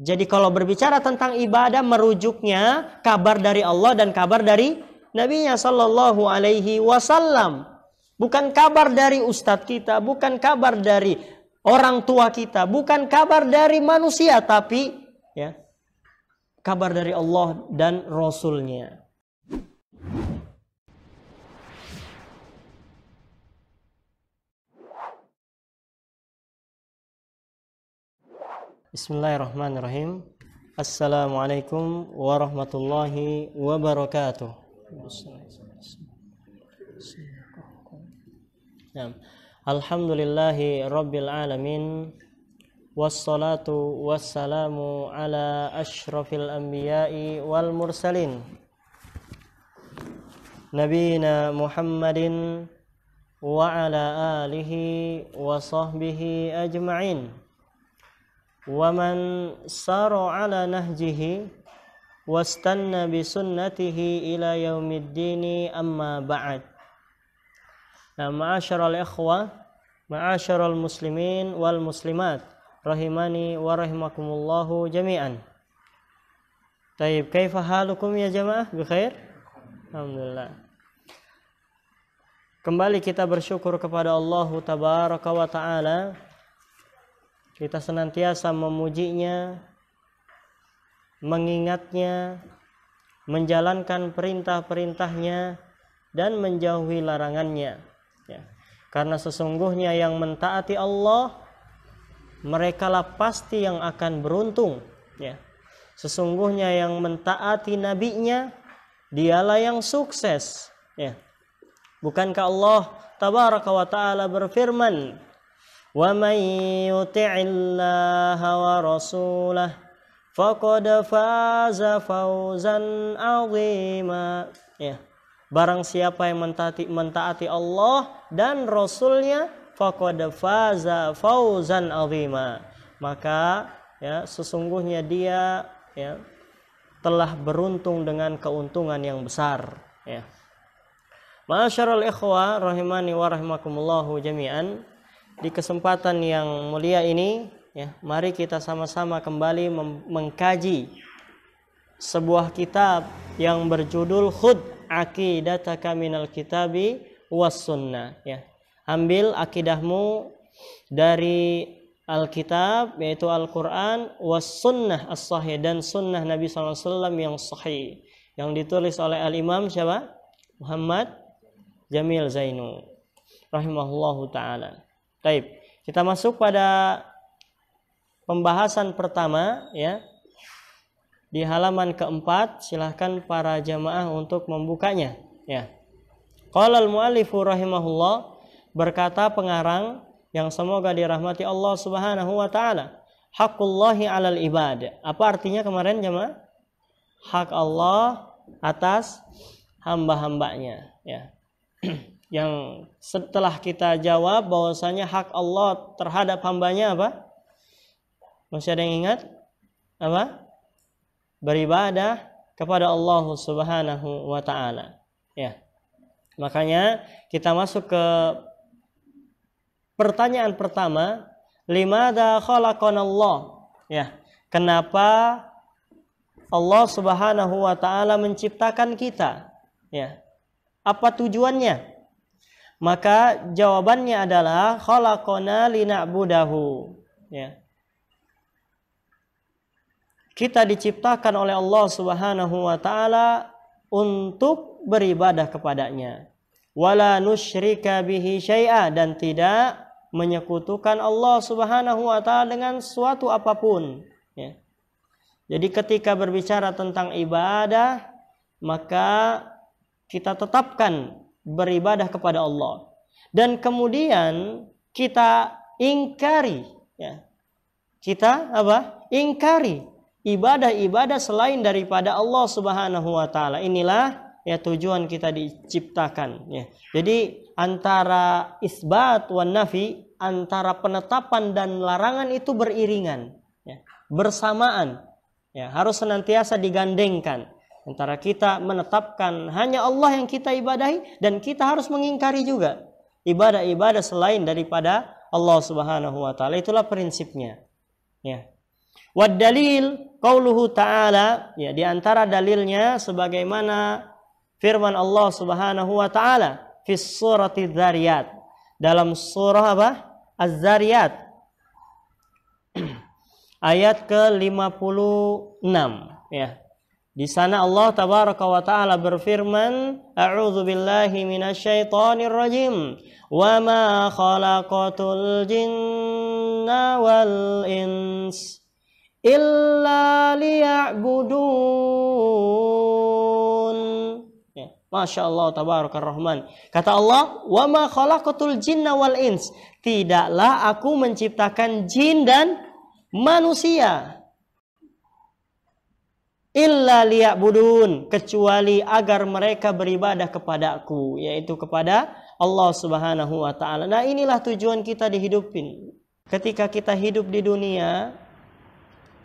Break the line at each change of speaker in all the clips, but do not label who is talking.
Jadi kalau berbicara tentang ibadah merujuknya kabar dari Allah dan kabar dari Nabi-Nya Shallallahu Alaihi Wasallam. Bukan kabar dari ustadz kita, bukan kabar dari orang tua kita, bukan kabar dari manusia, tapi ya kabar dari Allah dan Rasulnya. Bismillahirrahmanirrahim. Assalamualaikum warahmatullahi wabarakatuh. Alhamdulillahi rabbil alamin wassalatu wassalamu ala ashrafil anbiya'i wal mursalin nabiyina Muhammadin wa ala alihi wa sahbihi ajma'in. ومن سار على نهجه واستنى بسنته إلى يوم الدين أما بعد معاشر الإخوة معاشر المسلمين والمسلمات رحماني ورحمكم الله جميعا طيب كيف حالكم يا جماعة بخير الحمد لله Kembali kita bersyukur kepada Allah Tabaraka wa Ta'ala kita senantiasa memujinya, mengingatnya, menjalankan perintah-perintahnya, dan menjauhi larangannya. Ya. Karena sesungguhnya yang mentaati Allah, mereka lah pasti yang akan beruntung. Ya. Sesungguhnya yang mentaati nabi-nya, dialah yang sukses. Ya. Bukankah Allah tabaraka wa ta'ala berfirman, ومن يطع الله ورسوله فقد فاز فوزا عظيما ya barang siapa yang mentaati mentaati Allah dan rasulnya faqad faza fauzan azima maka ya sesungguhnya dia ya telah beruntung dengan keuntungan yang besar ya Masyarul ikhwa rahimani wa rahimakumullahu jami'an di kesempatan yang mulia ini ya mari kita sama-sama kembali mengkaji sebuah kitab yang berjudul Khud Aqidataka Minal Kitabi Was Sunnah ya ambil akidahmu dari Alkitab yaitu Al-Quran was sunnah as sahih dan sunnah Nabi SAW yang sahih yang ditulis oleh Al-Imam siapa? Muhammad Jamil Zainu rahimahullahu taala. Taib. Kita masuk pada pembahasan pertama ya. Di halaman keempat silahkan para jamaah untuk membukanya ya. Kalau al rahimahullah berkata pengarang yang semoga dirahmati Allah Subhanahu wa taala. Hakullahi alal ibad. Apa artinya kemarin jemaah? Hak Allah atas hamba-hambanya ya. yang setelah kita jawab bahwasanya hak Allah terhadap hambanya apa? Masih ada yang ingat? Apa? Beribadah kepada Allah Subhanahu wa taala. Ya. Makanya kita masuk ke pertanyaan pertama, limada khalaqanallah? Ya. Kenapa Allah Subhanahu wa taala menciptakan kita? Ya. Apa tujuannya? Maka jawabannya adalah khalaqona lina'budahu. Ya. Kita diciptakan oleh Allah Subhanahu wa taala untuk beribadah kepadanya. Wala nusyrika bihi syai'a dan tidak menyekutukan Allah Subhanahu wa taala dengan suatu apapun, ya. Jadi ketika berbicara tentang ibadah, maka kita tetapkan beribadah kepada Allah dan kemudian kita ingkari ya kita apa ingkari ibadah-ibadah selain daripada Allah Subhanahu wa taala inilah ya tujuan kita diciptakan ya jadi antara isbat wan nafi antara penetapan dan larangan itu beriringan ya bersamaan ya harus senantiasa digandengkan Antara kita menetapkan hanya Allah yang kita ibadahi dan kita harus mengingkari juga ibadah-ibadah selain daripada Allah Subhanahu wa taala. Itulah prinsipnya. Ya. Wad dalil qauluhu ta'ala, ya di antara dalilnya sebagaimana firman Allah Subhanahu wa taala fi surati Dzariyat. Dalam surah apa? Az-Zariyat. Ayat ke-56 ya. Di sana Allah tabaraka wa taala berfirman, A'udhu billahi minasyaitanir rajim. Wa ma khalaqatul jinna wal ins illa liya'budun." Ya, Masya Allah tabaraka rahman. Kata Allah, "Wa ma khalaqatul jinna wal ins." Tidaklah aku menciptakan jin dan manusia illa budun, kecuali agar mereka beribadah kepadaku yaitu kepada Allah Subhanahu wa taala. Nah, inilah tujuan kita dihidupin. Ketika kita hidup di dunia,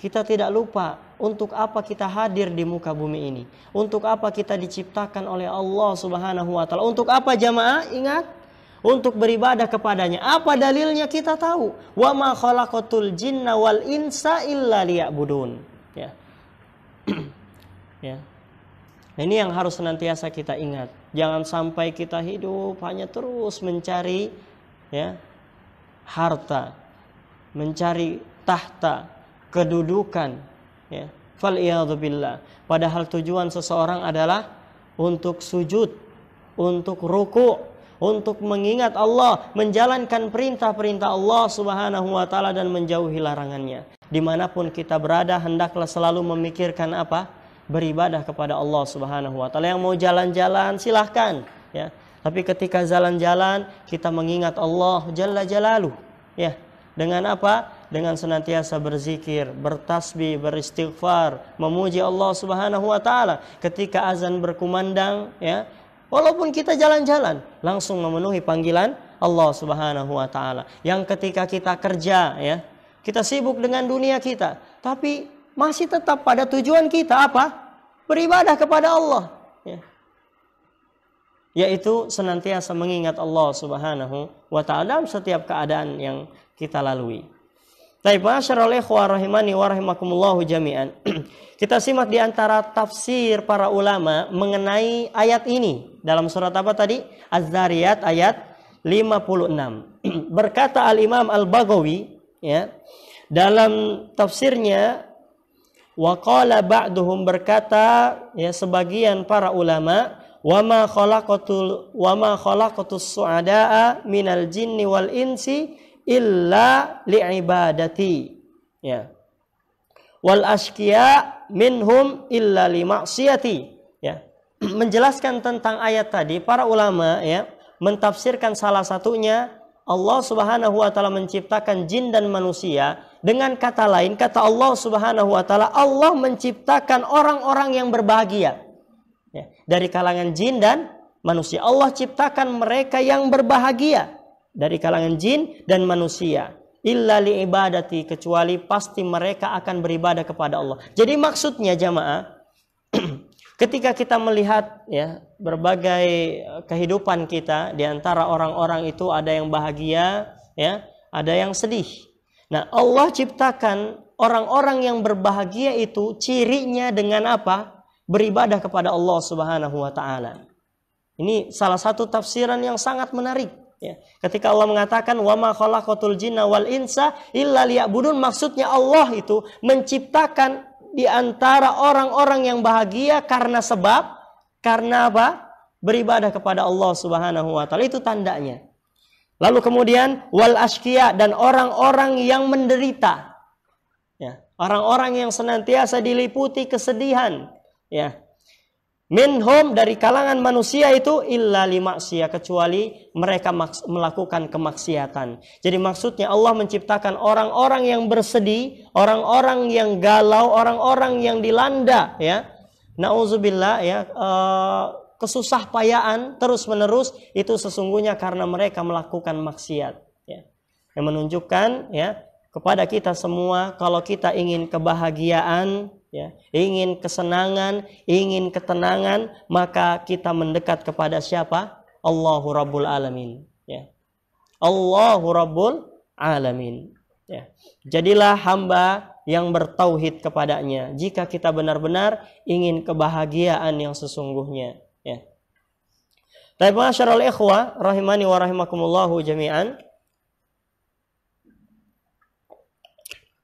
kita tidak lupa untuk apa kita hadir di muka bumi ini. Untuk apa kita diciptakan oleh Allah Subhanahu wa taala. Untuk apa jamaah? Ingat, untuk beribadah kepadanya. Apa dalilnya kita tahu? Wa ma khalaqatul jinna wal insa illa liya'budun. Ya ya. Nah, ini yang harus senantiasa kita ingat. Jangan sampai kita hidup hanya terus mencari ya harta, mencari tahta, kedudukan, ya. Fal billah. Padahal tujuan seseorang adalah untuk sujud, untuk ruku, untuk mengingat Allah, menjalankan perintah-perintah Allah Subhanahu wa taala dan menjauhi larangannya dimanapun kita berada hendaklah selalu memikirkan apa beribadah kepada Allah Subhanahu Wa Taala yang mau jalan-jalan silahkan ya tapi ketika jalan-jalan kita mengingat Allah Jalla Jalalu ya dengan apa dengan senantiasa berzikir bertasbih beristighfar memuji Allah Subhanahu Wa Taala ketika azan berkumandang ya walaupun kita jalan-jalan langsung memenuhi panggilan Allah Subhanahu Wa Taala yang ketika kita kerja ya kita sibuk dengan dunia kita, tapi masih tetap pada tujuan kita apa? Beribadah kepada Allah. Ya. Yaitu senantiasa mengingat Allah Subhanahu wa taala setiap keadaan yang kita lalui. jami'an. Kita simak di antara tafsir para ulama mengenai ayat ini dalam surat apa tadi? Az-Zariyat ayat 56. Berkata Al-Imam al bagawi ya dalam tafsirnya waqala ba'duhum berkata ya sebagian para ulama wama khalaqatul wama khalaqatus su'adaa minal jinni wal insi illa li'ibadati ya wal asqiya minhum illa limaksiati ya menjelaskan tentang ayat tadi para ulama ya mentafsirkan salah satunya Allah Subhanahu wa taala menciptakan jin dan manusia dengan kata lain kata Allah Subhanahu wa taala Allah menciptakan orang-orang yang berbahagia ya, dari kalangan jin dan manusia Allah ciptakan mereka yang berbahagia dari kalangan jin dan manusia illa li ibadati kecuali pasti mereka akan beribadah kepada Allah jadi maksudnya jamaah Ketika kita melihat ya berbagai eh, kehidupan kita di antara orang-orang itu ada yang bahagia ya, ada yang sedih. Nah, Allah ciptakan orang-orang yang berbahagia itu cirinya dengan apa? Beribadah kepada Allah Subhanahu wa taala. Ini salah satu tafsiran yang sangat menarik ya. Ketika Allah mengatakan wa ma khalaqatul jinna wal insa illa liya'budun maksudnya Allah itu menciptakan di antara orang-orang yang bahagia karena sebab karena apa? Beribadah kepada Allah Subhanahu wa taala itu tandanya. Lalu kemudian wal askia dan orang-orang yang menderita. Ya, orang-orang yang senantiasa diliputi kesedihan, ya. Minhum dari kalangan manusia itu illa limaksiyah kecuali mereka melakukan kemaksiatan. Jadi maksudnya Allah menciptakan orang-orang yang bersedih, orang-orang yang galau, orang-orang yang dilanda ya. Nauzubillah ya uh, kesusah payaan terus-menerus itu sesungguhnya karena mereka melakukan maksiat ya. Yang menunjukkan ya kepada kita semua kalau kita ingin kebahagiaan ya ingin kesenangan ingin ketenangan maka kita mendekat kepada siapa Allahu Rabbul Alamin ya Allahu Rabbul Alamin ya jadilah hamba yang bertauhid kepadanya jika kita benar-benar ingin kebahagiaan yang sesungguhnya ya Tapi masyarul ikhwah rahimani wa rahimakumullahu jami'an.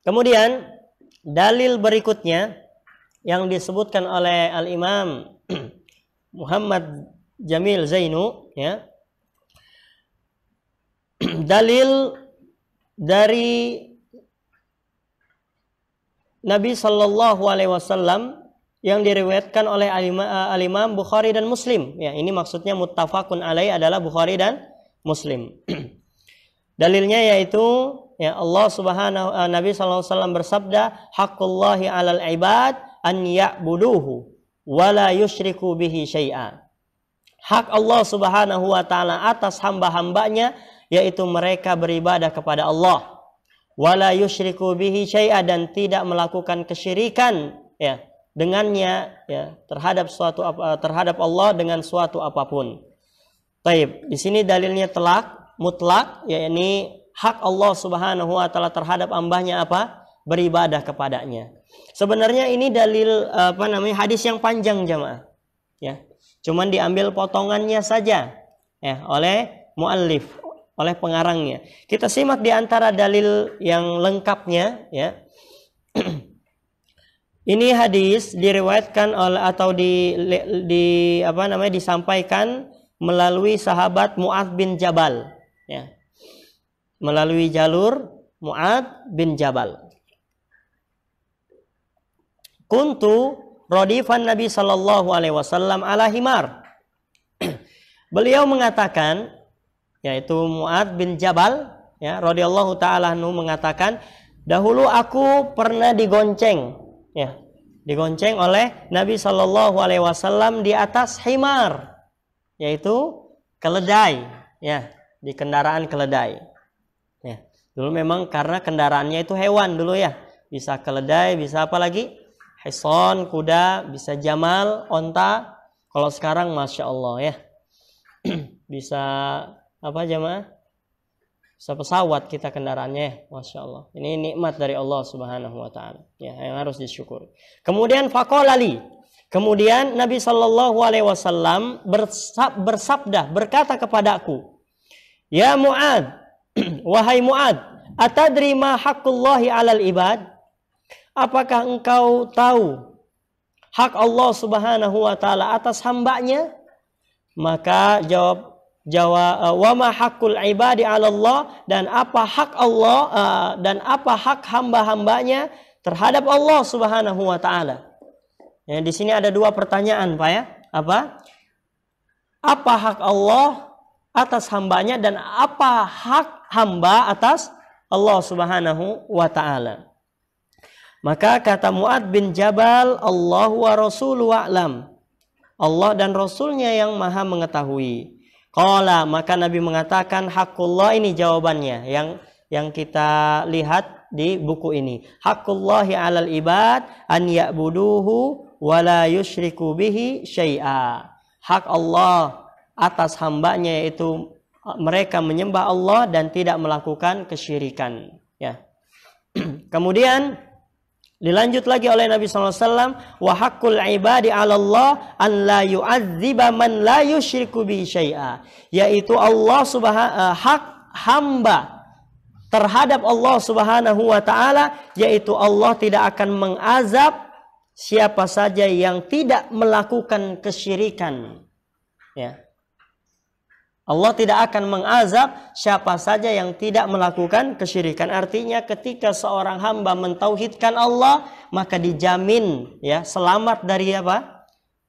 Kemudian dalil berikutnya yang disebutkan oleh Al Imam Muhammad Jamil Zainu ya dalil dari Nabi Shallallahu Alaihi Wasallam yang diriwayatkan oleh Al Imam Bukhari dan Muslim. Ya, ini maksudnya muttafaqun alai adalah Bukhari dan Muslim. Dalilnya yaitu ya Allah Subhanahu eh, Nabi sallallahu alaihi wasallam bersabda, "Haqqullahi 'alal ibad an ya'buduhu wa la yushriku bihi syai'a. Hak Allah Subhanahu wa taala atas hamba-hambanya yaitu mereka beribadah kepada Allah wa la yushriku bihi syai'a dan tidak melakukan kesyirikan ya dengannya ya terhadap suatu terhadap Allah dengan suatu apapun. Taib, di sini dalilnya telak mutlak yakni hak Allah Subhanahu wa taala terhadap ambahnya apa? beribadah kepadanya. Sebenarnya ini dalil apa namanya hadis yang panjang jamaah. Ya. Cuman diambil potongannya saja ya oleh muallif, oleh pengarangnya. Kita simak di antara dalil yang lengkapnya
ya.
ini hadis diriwayatkan oleh atau di, di apa namanya disampaikan melalui sahabat Mu'ad bin Jabal ya. Melalui jalur Mu'ad bin Jabal kuntu rodifan Nabi Shallallahu Alaihi Wasallam ala himar. Beliau mengatakan, yaitu Muad bin Jabal, ya, radhiyallahu taala nu mengatakan, dahulu aku pernah digonceng, ya, digonceng oleh Nabi Shallallahu Alaihi Wasallam di atas himar, yaitu keledai, ya, di kendaraan keledai. Ya. dulu memang karena kendaraannya itu hewan dulu ya, bisa keledai, bisa apa lagi? Hison, kuda, bisa jamal, onta. Kalau sekarang Masya Allah ya. bisa apa jamaah? Bisa pesawat kita kendaraannya Masya Allah. Ini nikmat dari Allah subhanahu wa ta'ala. Ya, yang harus disyukuri. Kemudian fakolali. Kemudian Nabi Shallallahu Alaihi Wasallam bersabda berkata kepadaku, Ya Muad, wahai Muad, atadri ma hakullahi alal ibad? Apakah engkau tahu hak Allah Subhanahu wa taala atas hambanya? Maka jawab jawab eh, wa ma hakul ibadi 'ala Allah dan apa hak Allah eh, dan apa hak hamba-hambanya terhadap Allah Subhanahu wa taala. Ya, di sini ada dua pertanyaan, Pak ya. Apa? Apa hak Allah atas hambanya dan apa hak hamba atas Allah Subhanahu wa taala? Maka kata Mu'ad bin Jabal, Allah wa Rasul wa'lam. Allah dan Rasulnya yang maha mengetahui. Qala, maka Nabi mengatakan hakullah ini jawabannya yang yang kita lihat di buku ini. Hakullahi alal ibad an ya'buduhu wa la yushriku bihi syai'a. Hak Allah atas hambanya yaitu mereka menyembah Allah dan tidak melakukan kesyirikan. Ya. Kemudian Dilanjut lagi oleh Nabi SAW, wa hakul ibadi Allah an la yu'adziba man la yusyriku bi syai'a. Yaitu Allah subhanahu eh, hak hamba terhadap Allah Subhanahu wa taala yaitu Allah tidak akan mengazab siapa saja yang tidak melakukan kesyirikan. Ya. Allah tidak akan mengazab siapa saja yang tidak melakukan kesyirikan. Artinya ketika seorang hamba mentauhidkan Allah, maka dijamin ya selamat dari apa?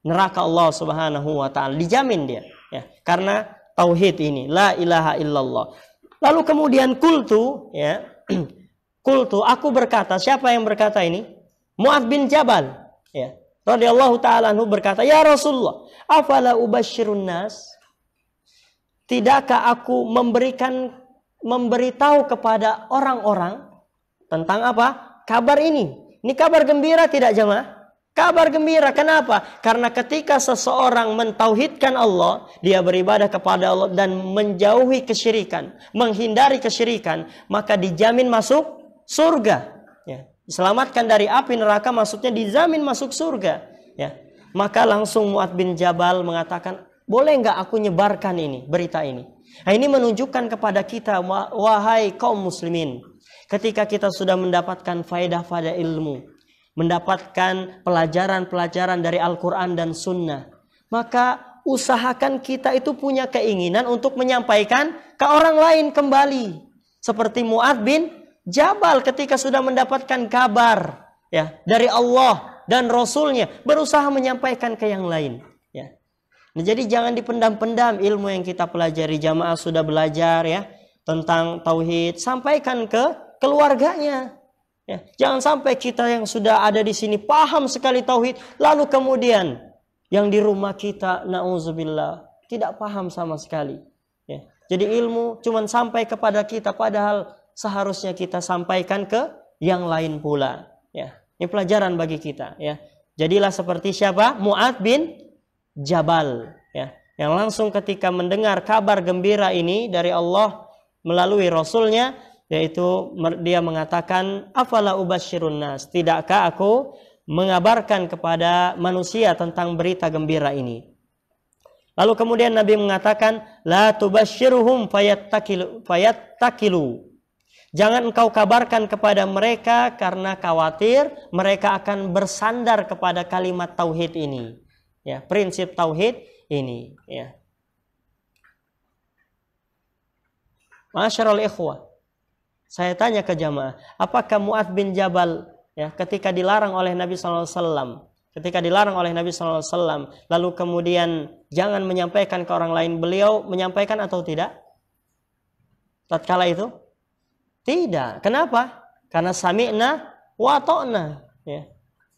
neraka Allah Subhanahu wa taala. Dijamin dia ya. Karena tauhid ini la ilaha illallah. Lalu kemudian kultu ya. kultu aku berkata, siapa yang berkata ini? Mu'adz bin Jabal ya. Radhiyallahu taala anhu berkata, "Ya Rasulullah, afala ubasyirun nas?" Tidakkah aku memberikan memberitahu kepada orang-orang tentang apa? Kabar ini. Ini kabar gembira tidak jemaah? Kabar gembira. Kenapa? Karena ketika seseorang mentauhidkan Allah, dia beribadah kepada Allah dan menjauhi kesyirikan, menghindari kesyirikan, maka dijamin masuk surga. Ya. Diselamatkan dari api neraka maksudnya dijamin masuk surga. Ya. Maka langsung Mu'ad bin Jabal mengatakan, boleh nggak aku nyebarkan ini, berita ini? Nah, ini menunjukkan kepada kita, wahai kaum muslimin, ketika kita sudah mendapatkan faedah-faedah ilmu, mendapatkan pelajaran-pelajaran dari Al-Quran dan Sunnah, maka usahakan kita itu punya keinginan untuk menyampaikan ke orang lain kembali. Seperti Mu'ad bin Jabal ketika sudah mendapatkan kabar ya dari Allah dan Rasulnya berusaha menyampaikan ke yang lain. Nah, jadi jangan dipendam-pendam ilmu yang kita pelajari. Jamaah sudah belajar ya tentang tauhid, sampaikan ke keluarganya. Ya, jangan sampai kita yang sudah ada di sini paham sekali tauhid, lalu kemudian yang di rumah kita nauzubillah tidak paham sama sekali. Ya. Jadi ilmu cuma sampai kepada kita padahal seharusnya kita sampaikan ke yang lain pula. Ya. Ini pelajaran bagi kita ya. Jadilah seperti siapa? Mu'ad bin Jabal ya yang langsung ketika mendengar kabar gembira ini dari Allah melalui rasulnya yaitu dia mengatakan afala ubasyirun nas tidakkah aku mengabarkan kepada manusia tentang berita gembira ini lalu kemudian Nabi mengatakan la tubasyiruhum fayattakilu fayattakilu Jangan engkau kabarkan kepada mereka karena khawatir mereka akan bersandar kepada kalimat tauhid ini ya prinsip tauhid ini ya Masyarul ikhwah saya tanya ke jamaah apakah Mu'ad bin Jabal ya ketika dilarang oleh Nabi SAW ketika dilarang oleh Nabi SAW lalu kemudian jangan menyampaikan ke orang lain beliau menyampaikan atau tidak tatkala itu tidak kenapa karena sami'na wa ya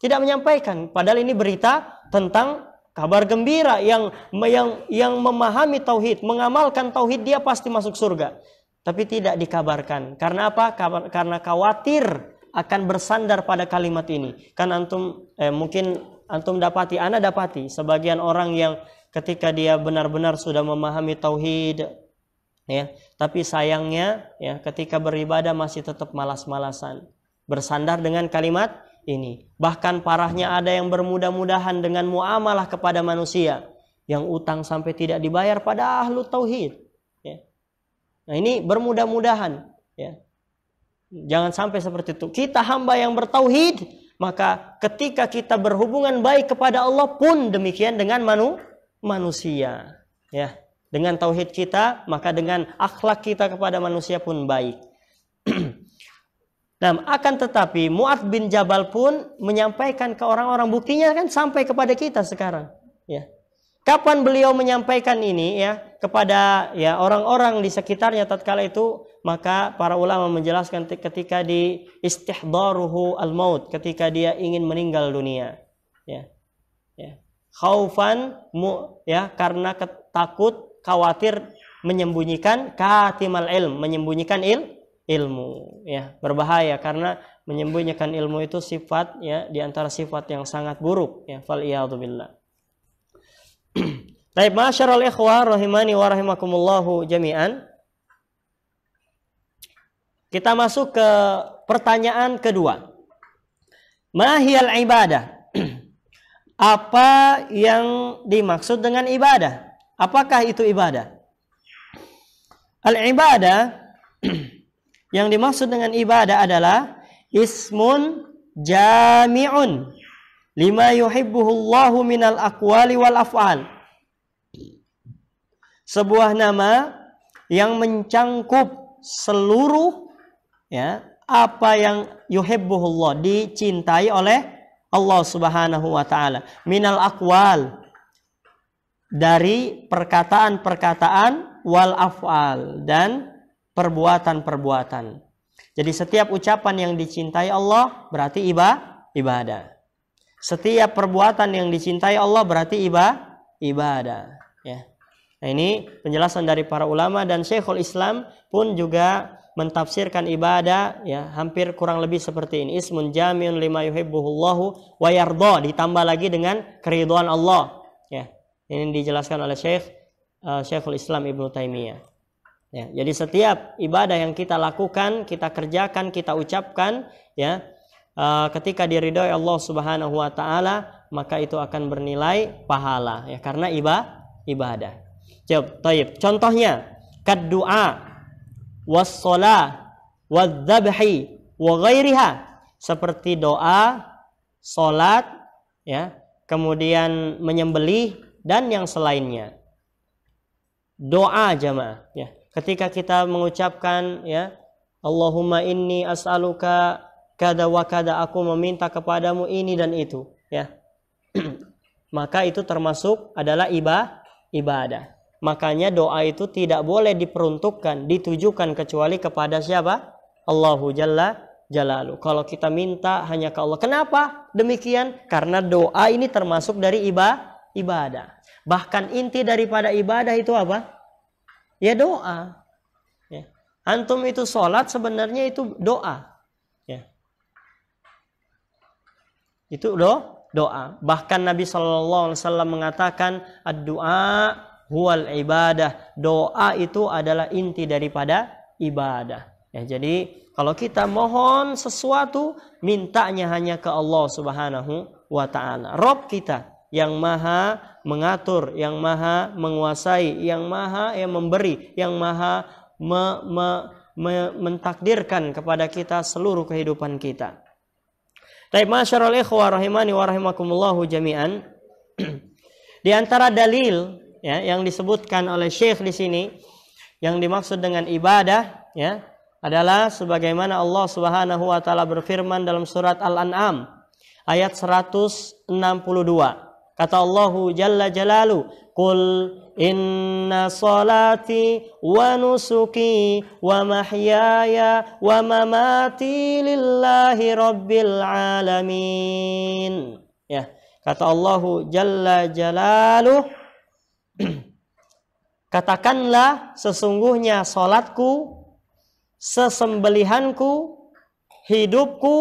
tidak menyampaikan padahal ini berita tentang kabar gembira yang yang yang memahami tauhid, mengamalkan tauhid dia pasti masuk surga. Tapi tidak dikabarkan. Karena apa? Karena khawatir akan bersandar pada kalimat ini. Kan antum eh, mungkin antum dapati, ana dapati sebagian orang yang ketika dia benar-benar sudah memahami tauhid ya, tapi sayangnya ya ketika beribadah masih tetap malas-malasan. Bersandar dengan kalimat ini. Bahkan parahnya ada yang bermudah-mudahan dengan muamalah kepada manusia yang utang sampai tidak dibayar pada ahlu tauhid. Ya. Nah ini bermudah-mudahan. Ya. Jangan sampai seperti itu. Kita hamba yang bertauhid, maka ketika kita berhubungan baik kepada Allah pun demikian dengan manu manusia. Ya. Dengan tauhid kita, maka dengan akhlak kita kepada manusia pun baik. Nah, akan tetapi Mu'ad bin Jabal pun menyampaikan ke orang-orang buktinya kan sampai kepada kita sekarang. Ya. Kapan beliau menyampaikan ini ya kepada ya orang-orang di sekitarnya tatkala itu maka para ulama menjelaskan ketika di istihdaruhu al maut ketika dia ingin meninggal dunia ya ya khaufan mu ya karena ketakut khawatir menyembunyikan katimal ilm menyembunyikan il ilmu ya berbahaya karena menyembunyikan ilmu itu sifat ya di antara sifat yang sangat buruk ya fal billah Taib masyarul ikhwah rahimani wa rahimakumullahu jami'an Kita masuk ke pertanyaan kedua Mahiyal ibadah Apa yang dimaksud dengan ibadah? Apakah itu ibadah? Al-ibadah Yang dimaksud dengan ibadah adalah ismun jami'un lima yuhibbuhullahu minal aqwali wal af'al. Sebuah nama yang mencangkup seluruh ya apa yang yuhibbuhullah dicintai oleh Allah Subhanahu wa taala minal aqwal dari perkataan-perkataan wal af'al dan perbuatan-perbuatan. Jadi setiap ucapan yang dicintai Allah berarti iba, ibadah. Setiap perbuatan yang dicintai Allah berarti iba, ibadah. Ya. Nah ini penjelasan dari para ulama dan Syekhul Islam pun juga mentafsirkan ibadah ya hampir kurang lebih seperti ini ismun jamiun lima yuhibbuhullahu wa yardha ditambah lagi dengan keriduan Allah ya ini dijelaskan oleh Syekh uh, Syekhul Islam Ibnu Taimiyah Ya, jadi setiap ibadah yang kita lakukan, kita kerjakan, kita ucapkan, ya, uh, ketika diridhoi Allah Subhanahu wa taala, maka itu akan bernilai pahala ya karena iba, ibadah. Jawab, taib. Contohnya, kad doa, was shalah, Seperti doa, solat, ya, kemudian menyembelih dan yang selainnya. Doa jemaah, ya ketika kita mengucapkan ya Allahumma inni as'aluka kada wa kada aku meminta kepadamu ini dan itu ya maka itu termasuk adalah ibadah ibadah makanya doa itu tidak boleh diperuntukkan ditujukan kecuali kepada siapa Allahu jalla jalalu kalau kita minta hanya ke Allah kenapa demikian karena doa ini termasuk dari ibadah ibadah bahkan inti daripada ibadah itu apa Ya doa. Ya. Antum itu sholat sebenarnya itu doa. Ya. Itu do, doa. Bahkan Nabi Shallallahu Alaihi Wasallam mengatakan doa huwal ibadah. Doa itu adalah inti daripada ibadah. Ya, jadi kalau kita mohon sesuatu, mintanya hanya ke Allah Subhanahu wa taala. Rob kita, yang maha mengatur, yang maha menguasai, yang maha yang memberi, yang maha me, me, me, mentakdirkan kepada kita seluruh kehidupan kita. Taib masyarul ikhwa rahimani wa rahimakumullahu jami'an. Di antara dalil ya, yang disebutkan oleh Syekh di sini yang dimaksud dengan ibadah ya adalah sebagaimana Allah Subhanahu wa taala berfirman dalam surat Al-An'am ayat 162. Kata Allah Jalla Jalalu, Kul inna salati wa nusuki wa mahyaya wa mamati lillahi rabbil alamin. Ya, kata Allah Jalla Jalalu, Katakanlah sesungguhnya salatku, sesembelihanku, hidupku,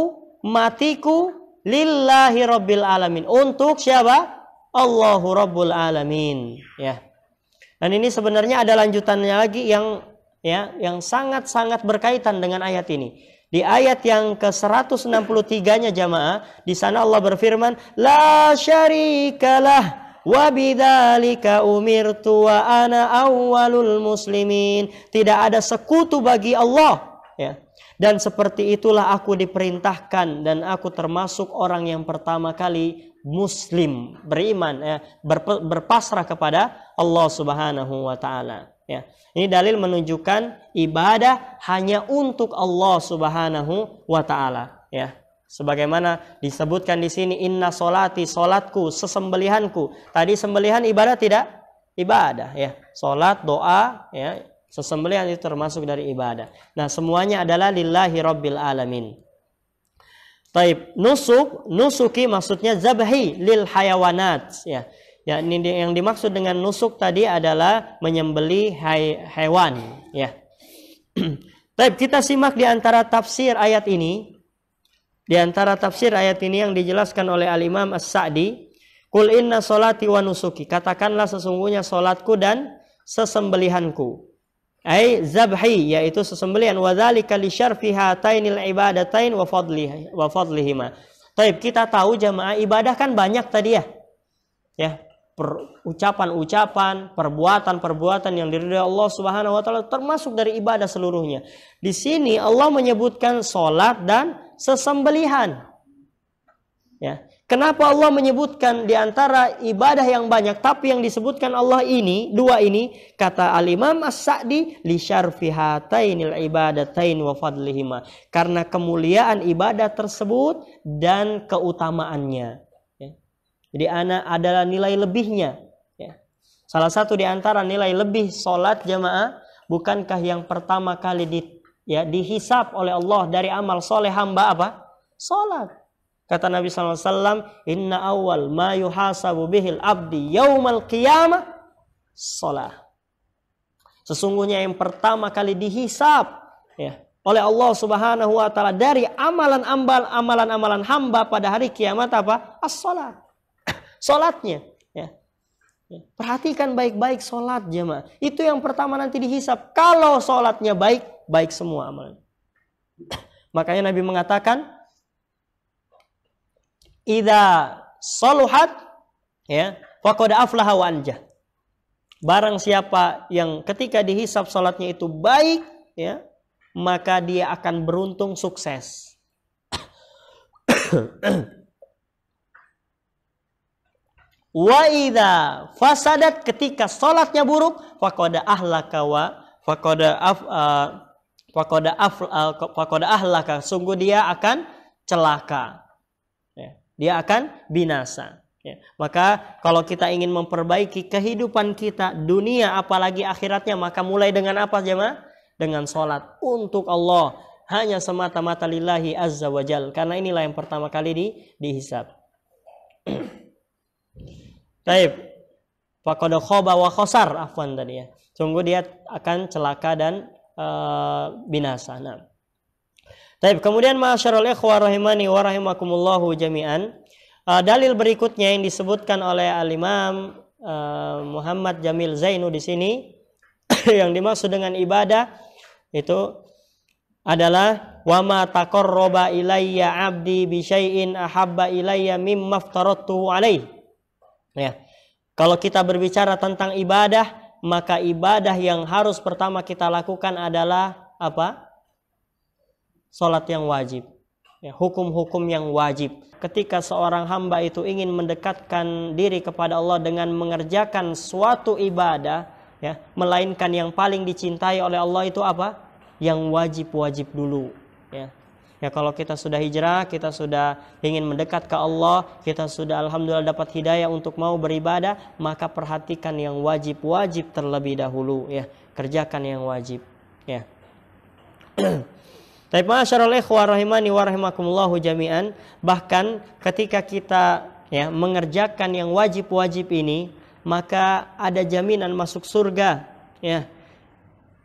matiku, lillahi rabbil alamin. Untuk siapa? Allahu Rabbul Alamin ya dan ini sebenarnya ada lanjutannya lagi yang ya yang sangat-sangat berkaitan dengan ayat ini di ayat yang ke-163-nya jamaah, di sana Allah berfirman, "La syarikalah wa bidzalika umirtu wa ana awwalul muslimin." Tidak ada sekutu bagi Allah, ya. Dan seperti itulah aku diperintahkan dan aku termasuk orang yang pertama kali muslim, beriman, ya, berpasrah kepada Allah Subhanahu wa taala. Ya. Ini dalil menunjukkan ibadah hanya untuk Allah Subhanahu wa taala, ya. Sebagaimana disebutkan di sini inna solati solatku sesembelihanku. Tadi sembelihan ibadah tidak? Ibadah ya. Solat, doa ya, Sesembelihan itu termasuk dari ibadah. Nah, semuanya adalah lillahi rabbil alamin. Taib nusuk, nusuki maksudnya zabahi lil hayawanat ya. Ya, ini yang dimaksud dengan nusuk tadi adalah menyembeli hai, hewan ya. Taib kita simak di antara tafsir ayat ini. Di antara tafsir ayat ini yang dijelaskan oleh Al-Imam As-Sa'di, kul inna salati wa nusuki." Katakanlah sesungguhnya solatku dan sesembelihanku ai zabhi yaitu sesembelian wa dzalika li syarfi hatainil ibadatain wa fadli wa fadlihima. Baik, kita tahu jamaah ibadah kan banyak tadi ya. Ya, ucapan-ucapan, perbuatan-perbuatan yang diridhoi Allah Subhanahu wa taala termasuk dari ibadah seluruhnya. Di sini Allah menyebutkan salat dan sesembelihan. Ya. Kenapa Allah menyebutkan di antara ibadah yang banyak tapi yang disebutkan Allah ini dua ini kata Al Imam As-Sa'di li syarfihatainil ibadatain wa fadlihima karena kemuliaan ibadah tersebut dan keutamaannya. Ya. Jadi anak adalah nilai lebihnya. Ya. Salah satu di antara nilai lebih salat jamaah bukankah yang pertama kali di ya dihisap oleh Allah dari amal soleh hamba apa? Salat. Kata Nabi SAW, Inna awal ma yuhasabu bihil abdi yaumal qiyamah sholah. Sesungguhnya yang pertama kali dihisap ya, oleh Allah Subhanahu wa taala dari amalan ambal amalan-amalan hamba pada hari kiamat apa? As-salat. Salatnya ya. ya. Perhatikan baik-baik sholat jemaah. Itu yang pertama nanti dihisap. Kalau sholatnya baik, baik semua amalan. Makanya Nabi mengatakan, idza saluhat ya faqad aflaha wa anja. Barang siapa yang ketika dihisap salatnya itu baik ya, maka dia akan beruntung sukses. Wa idza fasadat ketika salatnya buruk faqad ahlaka wa faqad af uh, faqad af uh, faqad ahlaka sungguh dia akan celaka dia akan binasa. Ya. Maka kalau kita ingin memperbaiki kehidupan kita dunia apalagi akhiratnya maka mulai dengan apa jemaah? Dengan sholat untuk Allah hanya semata-mata lillahi azza wajal karena inilah yang pertama kali di dihisab. Taib. Kodo khoba wa khosar afwan tadi ya. Sungguh dia akan celaka dan uh, binasa. Nah. Tapi kemudian masyarul ikhwar rahimani wa rahimakumullahu jami'an. Uh, dalil berikutnya yang disebutkan oleh al-Imam uh, Muhammad Jamil Zainu di sini yang dimaksud dengan ibadah itu adalah wa ma taqarraba ilayya 'abdi bi syai'in ahabba ilayya mimma aftaratuhu alaih. Ya. Kalau kita berbicara tentang ibadah, maka ibadah yang harus pertama kita lakukan adalah apa? sholat yang wajib ya, hukum-hukum yang wajib ketika seorang hamba itu ingin mendekatkan diri kepada Allah dengan mengerjakan suatu ibadah ya melainkan yang paling dicintai oleh Allah itu apa yang wajib-wajib dulu ya Ya kalau kita sudah hijrah, kita sudah ingin mendekat ke Allah, kita sudah alhamdulillah dapat hidayah untuk mau beribadah, maka perhatikan yang wajib-wajib terlebih dahulu ya. Kerjakan yang wajib ya. Tapi ma'asyarul ikhwa rahimani wa rahimakumullahu jami'an, bahkan ketika kita ya mengerjakan yang wajib-wajib ini, maka ada jaminan masuk surga, ya.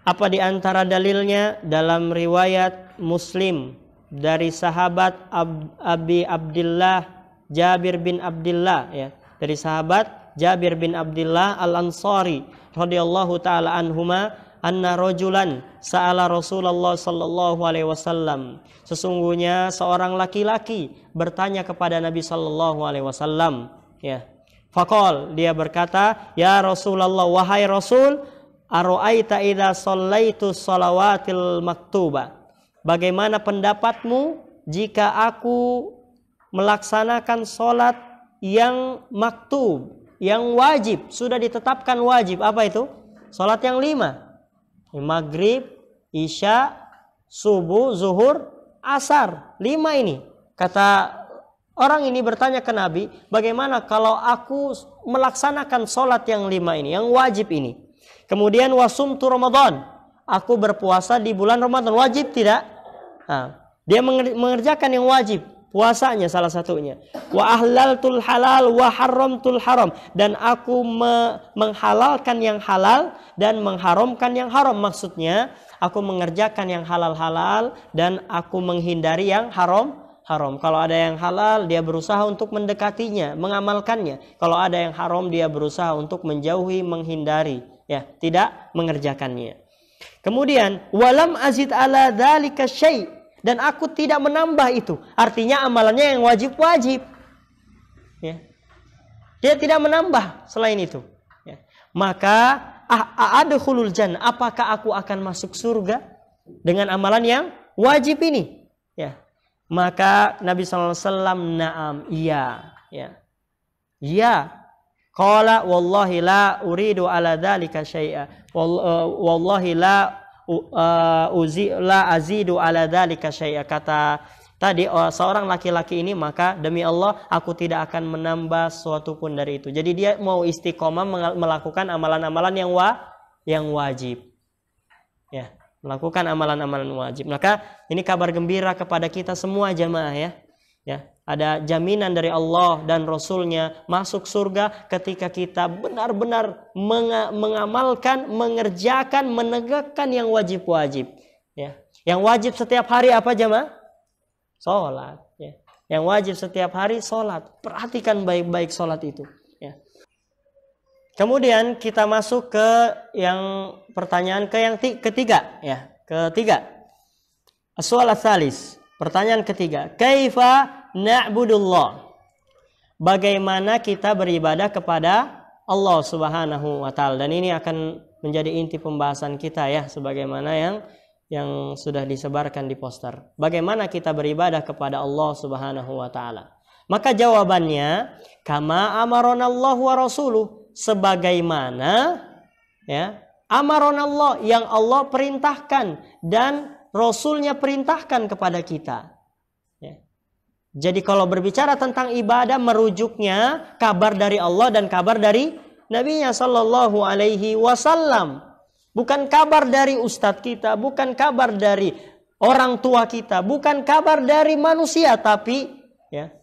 Apa di antara dalilnya dalam riwayat Muslim dari sahabat Ab Abi Abdullah Jabir bin Abdullah ya, dari sahabat Jabir bin Abdullah Al-Ansari radhiyallahu taala anhuma anna rojulan sa'ala Rasulullah sallallahu alaihi wasallam. Sesungguhnya seorang laki-laki bertanya kepada Nabi sallallahu alaihi wasallam, ya. Fakol dia berkata, "Ya Rasulullah, wahai Rasul, aroaita idza shallaitu shalawatil maktuba?" Bagaimana pendapatmu jika aku melaksanakan sholat yang maktub, yang wajib, sudah ditetapkan wajib, apa itu? Sholat yang lima, maghrib, isya, subuh, zuhur, asar. Lima ini. Kata orang ini bertanya ke Nabi, bagaimana kalau aku melaksanakan sholat yang lima ini, yang wajib ini. Kemudian wasum tu Ramadan. Aku berpuasa di bulan Ramadan. Wajib tidak? Nah, dia mengerjakan yang wajib puasanya salah satunya wa ahlaltul halal wa haramtul haram dan aku me menghalalkan yang halal dan mengharamkan yang haram maksudnya aku mengerjakan yang halal-halal dan aku menghindari yang haram haram kalau ada yang halal dia berusaha untuk mendekatinya mengamalkannya kalau ada yang haram dia berusaha untuk menjauhi menghindari ya tidak mengerjakannya kemudian walam azid ala dzalika dan aku tidak menambah itu. Artinya amalannya yang wajib-wajib. Ya. Dia tidak menambah selain itu. Ya. Maka ah, ah, khulul jan. apakah aku akan masuk surga dengan amalan yang wajib ini? Ya. Maka Nabi saw. na'am, iya, ya. Iya. Kala wallahi la uridu ala dalikah syai'a. Eh, wallahi la uh, la azidu ala dalika syai'a kata tadi oh, seorang laki-laki ini maka demi Allah aku tidak akan menambah suatu pun dari itu. Jadi dia mau istiqomah melakukan amalan-amalan yang wa yang wajib. Ya, melakukan amalan-amalan wajib. Maka ini kabar gembira kepada kita semua jemaah ya ya ada jaminan dari Allah dan Rasulnya masuk surga ketika kita benar-benar mengamalkan mengerjakan menegakkan yang wajib-wajib ya yang wajib setiap hari apa jemaah sholat ya yang wajib setiap hari sholat perhatikan baik-baik sholat itu ya kemudian kita masuk ke yang pertanyaan ke yang ketiga ya ketiga aswal salis Pertanyaan ketiga, kaifa na'budullah? Bagaimana kita beribadah kepada Allah Subhanahu wa taala? Dan ini akan menjadi inti pembahasan kita ya sebagaimana yang yang sudah disebarkan di poster. Bagaimana kita beribadah kepada Allah Subhanahu wa taala? Maka jawabannya kama amarona Allah wa rasuluh sebagaimana ya amarona Allah yang Allah perintahkan dan Rasulnya perintahkan kepada kita. Ya. Jadi kalau berbicara tentang ibadah merujuknya kabar dari Allah dan kabar dari Nabi-Nya Shallallahu Alaihi Wasallam. Bukan kabar dari ustadz kita, bukan kabar dari orang tua kita, bukan kabar dari manusia, tapi ya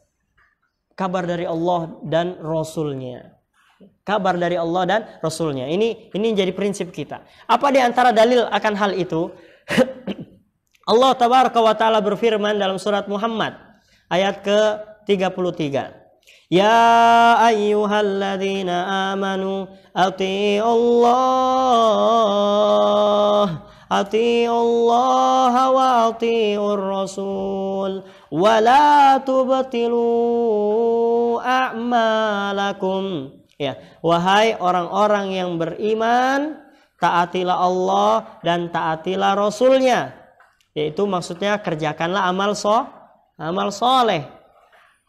kabar dari Allah dan Rasulnya. Kabar dari Allah dan Rasulnya. Ini ini jadi prinsip kita. Apa di antara dalil akan hal itu? Allah tabaraka wa taala berfirman dalam surat Muhammad ayat ke-33. Ya ayyuhalladzina amanu ati'ullah ati'ullah wa ati'ur rasul wa la tubtilu a'malakum ya wahai orang-orang yang beriman taatilah Allah dan taatilah rasulnya yaitu maksudnya kerjakanlah amal so amal soleh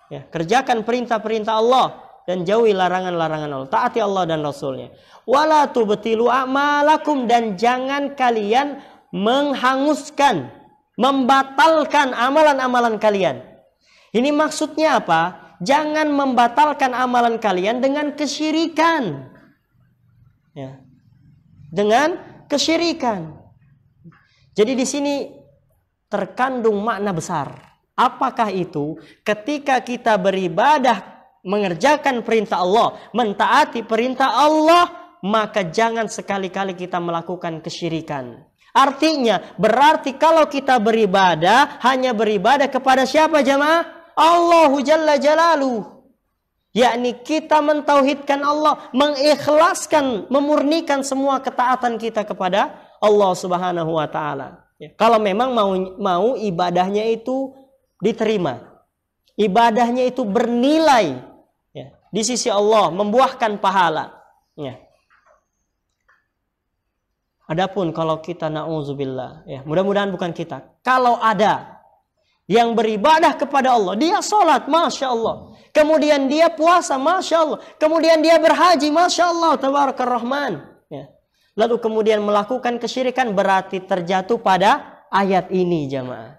ya kerjakan perintah-perintah Allah dan jauhi larangan-larangan Allah taati Allah dan Rasulnya wala betilu amalakum dan jangan kalian menghanguskan membatalkan amalan-amalan kalian ini maksudnya apa jangan membatalkan amalan kalian dengan kesyirikan ya dengan kesyirikan jadi di sini terkandung makna besar. Apakah itu? Ketika kita beribadah mengerjakan perintah Allah, mentaati perintah Allah, maka jangan sekali-kali kita melakukan kesyirikan. Artinya, berarti kalau kita beribadah, hanya beribadah kepada siapa jemaah? Allahu Jalla Jalaluh. Yakni kita mentauhidkan Allah, mengikhlaskan, memurnikan semua ketaatan kita kepada Allah Subhanahu wa taala. Ya. Kalau memang mau mau ibadahnya itu diterima, ibadahnya itu bernilai ya, di sisi Allah, membuahkan pahala. Ya. Adapun kalau kita nauzubillah, ya mudah-mudahan bukan kita. Kalau ada yang beribadah kepada Allah, dia sholat, masya Allah. Kemudian dia puasa, masya Allah. Kemudian dia berhaji, masya Allah, tabarakar rahman. Ya lalu kemudian melakukan kesyirikan berarti terjatuh pada ayat ini jamaah.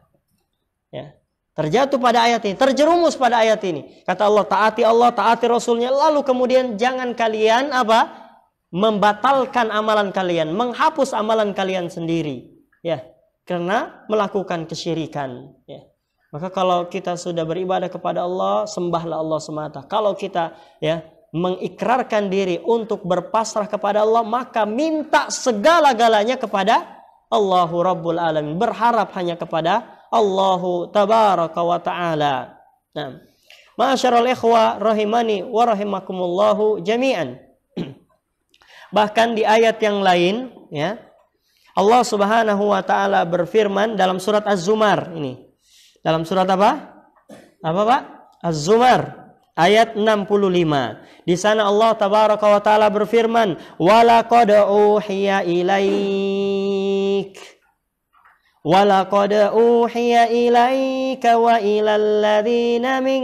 Ya. Terjatuh pada ayat ini, terjerumus pada ayat ini. Kata Allah, taati Allah, taati Rasulnya. Lalu kemudian jangan kalian apa? Membatalkan amalan kalian, menghapus amalan kalian sendiri. Ya, karena melakukan kesyirikan. Ya. Maka kalau kita sudah beribadah kepada Allah, sembahlah Allah semata. Kalau kita ya mengikrarkan diri untuk berpasrah kepada Allah maka minta segala-galanya kepada Allahu Rabbul Alamin berharap hanya kepada Allahu Tabaraka wa Ta'ala nah ikhwa rahimani wa rahimakumullahu jami'an Bahkan di ayat yang lain ya Allah Subhanahu wa taala berfirman dalam surat Az-Zumar ini. Dalam surat apa? Apa Pak? Az-Zumar ayat 65. Di sana Allah tabaraka wa taala berfirman, "Walaqad uhiya ilaik." Walaqad uhiya ilaika wa ilal ladzina min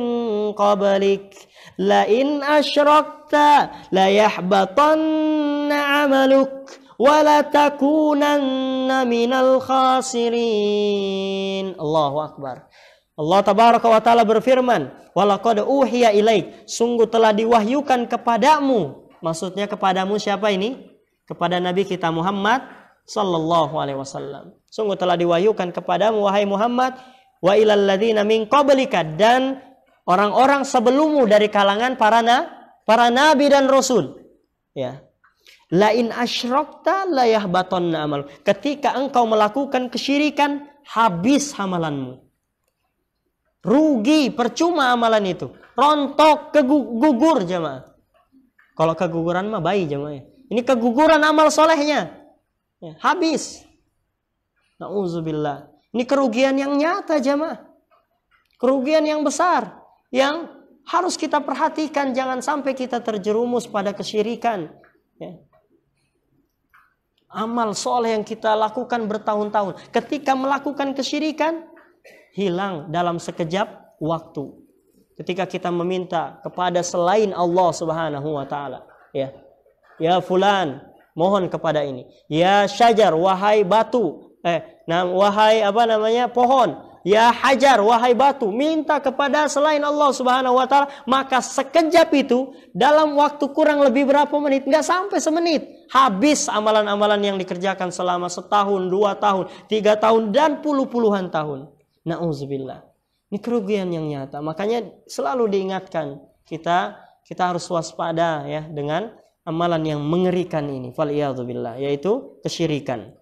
qablik la in asyrakta la yahbatanna 'amaluk wa la takunanna minal khasirin. Allahu akbar. Allah tabaraka wa taala berfirman, "Walaqad uhiya ilaik, sungguh telah diwahyukan kepadamu." Maksudnya kepadamu siapa ini? Kepada Nabi kita Muhammad sallallahu alaihi wasallam. Sungguh telah diwahyukan kepadamu wahai Muhammad wa ilal ladzina min qablika dan orang-orang sebelummu dari kalangan para na, para nabi dan rasul. Ya. Lain asyrakta layah yahbatun amal. Ketika engkau melakukan kesyirikan, habis hamalanmu Rugi, percuma amalan itu. Rontok, kegugur jemaah. Kalau keguguran mah bayi jemaah. Ini keguguran amal solehnya. Ya, habis. Na'udzubillah. Ini kerugian yang nyata jemaah. Kerugian yang besar. Yang harus kita perhatikan. Jangan sampai kita terjerumus pada kesyirikan. Ya. Amal soleh yang kita lakukan bertahun-tahun. Ketika melakukan kesyirikan hilang dalam sekejap waktu ketika kita meminta kepada selain Allah Subhanahu wa taala ya ya fulan mohon kepada ini ya syajar wahai batu eh nah, wahai apa namanya pohon ya hajar wahai batu minta kepada selain Allah Subhanahu wa taala maka sekejap itu dalam waktu kurang lebih berapa menit nggak sampai semenit habis amalan-amalan yang dikerjakan selama setahun dua tahun tiga tahun dan puluh puluhan tahun Nauzubillah. Ini kerugian yang nyata. Makanya selalu diingatkan kita kita harus waspada ya dengan amalan yang mengerikan ini. Faliyadzubillah yaitu kesyirikan.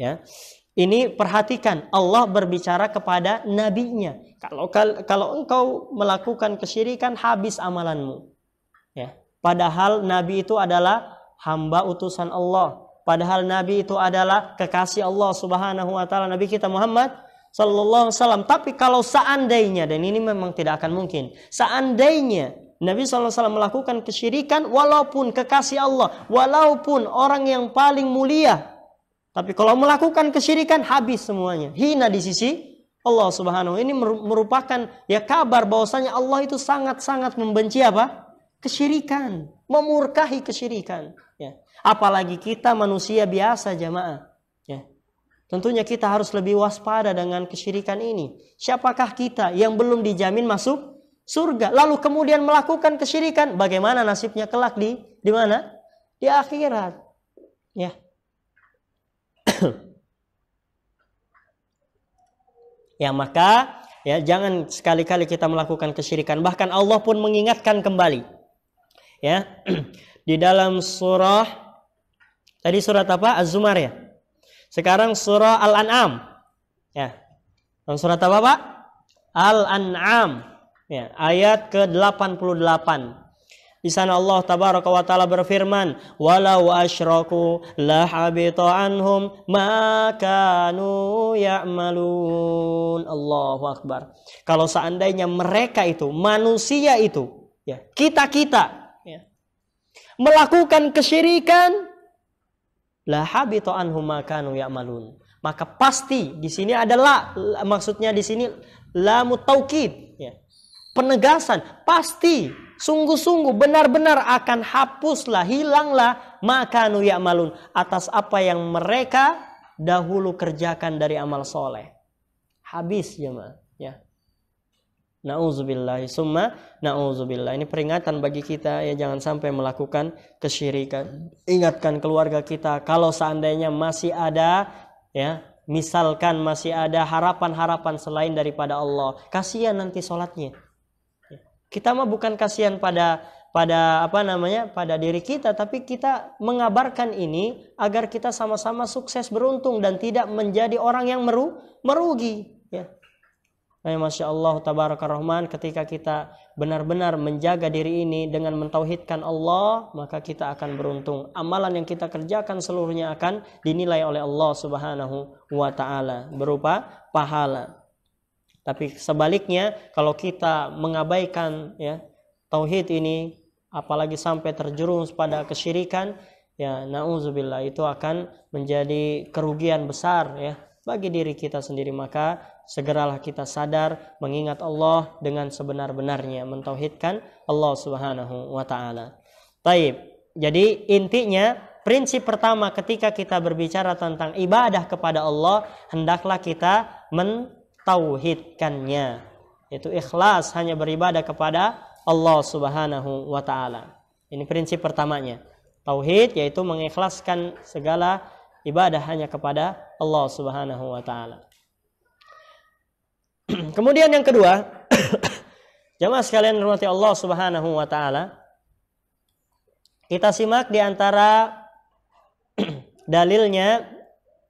Ya. Ini perhatikan Allah berbicara kepada nabinya. Kalau kalau engkau melakukan kesyirikan habis amalanmu. Ya. Padahal nabi itu adalah hamba utusan Allah. Padahal nabi itu adalah kekasih Allah Subhanahu wa taala nabi kita Muhammad Sallallahu Alaihi Wasallam. Tapi kalau seandainya dan ini memang tidak akan mungkin, seandainya Nabi SAW melakukan kesyirikan walaupun kekasih Allah, walaupun orang yang paling mulia. Tapi kalau melakukan kesyirikan habis semuanya. Hina di sisi Allah Subhanahu. Ini merupakan ya kabar bahwasanya Allah itu sangat-sangat membenci apa? Kesyirikan, memurkahi kesyirikan. Ya. Apalagi kita manusia biasa jamaah Tentunya kita harus lebih waspada dengan kesyirikan ini. Siapakah kita yang belum dijamin masuk surga lalu kemudian melakukan kesyirikan? Bagaimana nasibnya kelak di di mana? Di akhirat. Ya. ya maka ya jangan sekali-kali kita melakukan kesyirikan. Bahkan Allah pun mengingatkan kembali. Ya. di dalam surah tadi surat apa? Az-Zumar ya. Sekarang surah Al-An'am. Ya. Dan surat apa, Pak? Al-An'am. Ya, ayat ke-88. Di sana Allah tabaraka wa taala berfirman, "Walau asyraku la habita anhum ma kanu ya'malun." Allahu akbar. Kalau seandainya mereka itu, manusia itu, ya, kita-kita ya, melakukan kesyirikan, anhum ma kanu ya'malun. Maka pasti di sini adalah maksudnya di sini lamu taukid ya. Penegasan pasti sungguh-sungguh benar-benar akan hapuslah hilanglah maka nu malun atas apa yang mereka dahulu kerjakan dari amal soleh. Habis jemaah. Ya Nauzubillah summa nauzubillah. Ini peringatan bagi kita ya jangan sampai melakukan kesyirikan. Ingatkan keluarga kita kalau seandainya masih ada ya misalkan masih ada harapan-harapan selain daripada Allah. Kasihan nanti sholatnya. Kita mah bukan kasihan pada pada apa namanya pada diri kita tapi kita mengabarkan ini agar kita sama-sama sukses beruntung dan tidak menjadi orang yang meru merugi ya Nah, Masya Allah, tabaraka rahman, ketika kita benar-benar menjaga diri ini dengan mentauhidkan Allah, maka kita akan beruntung. Amalan yang kita kerjakan seluruhnya akan dinilai oleh Allah subhanahu wa ta'ala berupa pahala. Tapi sebaliknya, kalau kita mengabaikan ya tauhid ini, apalagi sampai terjerumus pada kesyirikan, ya nauzubillah itu akan menjadi kerugian besar ya bagi diri kita sendiri maka segeralah kita sadar mengingat Allah dengan sebenar-benarnya mentauhidkan Allah Subhanahu wa taala. Taib. Jadi intinya prinsip pertama ketika kita berbicara tentang ibadah kepada Allah hendaklah kita mentauhidkannya. Itu ikhlas hanya beribadah kepada Allah Subhanahu wa taala. Ini prinsip pertamanya. Tauhid yaitu mengikhlaskan segala ibadah hanya kepada Allah Subhanahu wa taala. Kemudian yang kedua, jamaah sekalian rahmati Allah Subhanahu wa taala. Kita simak di antara dalilnya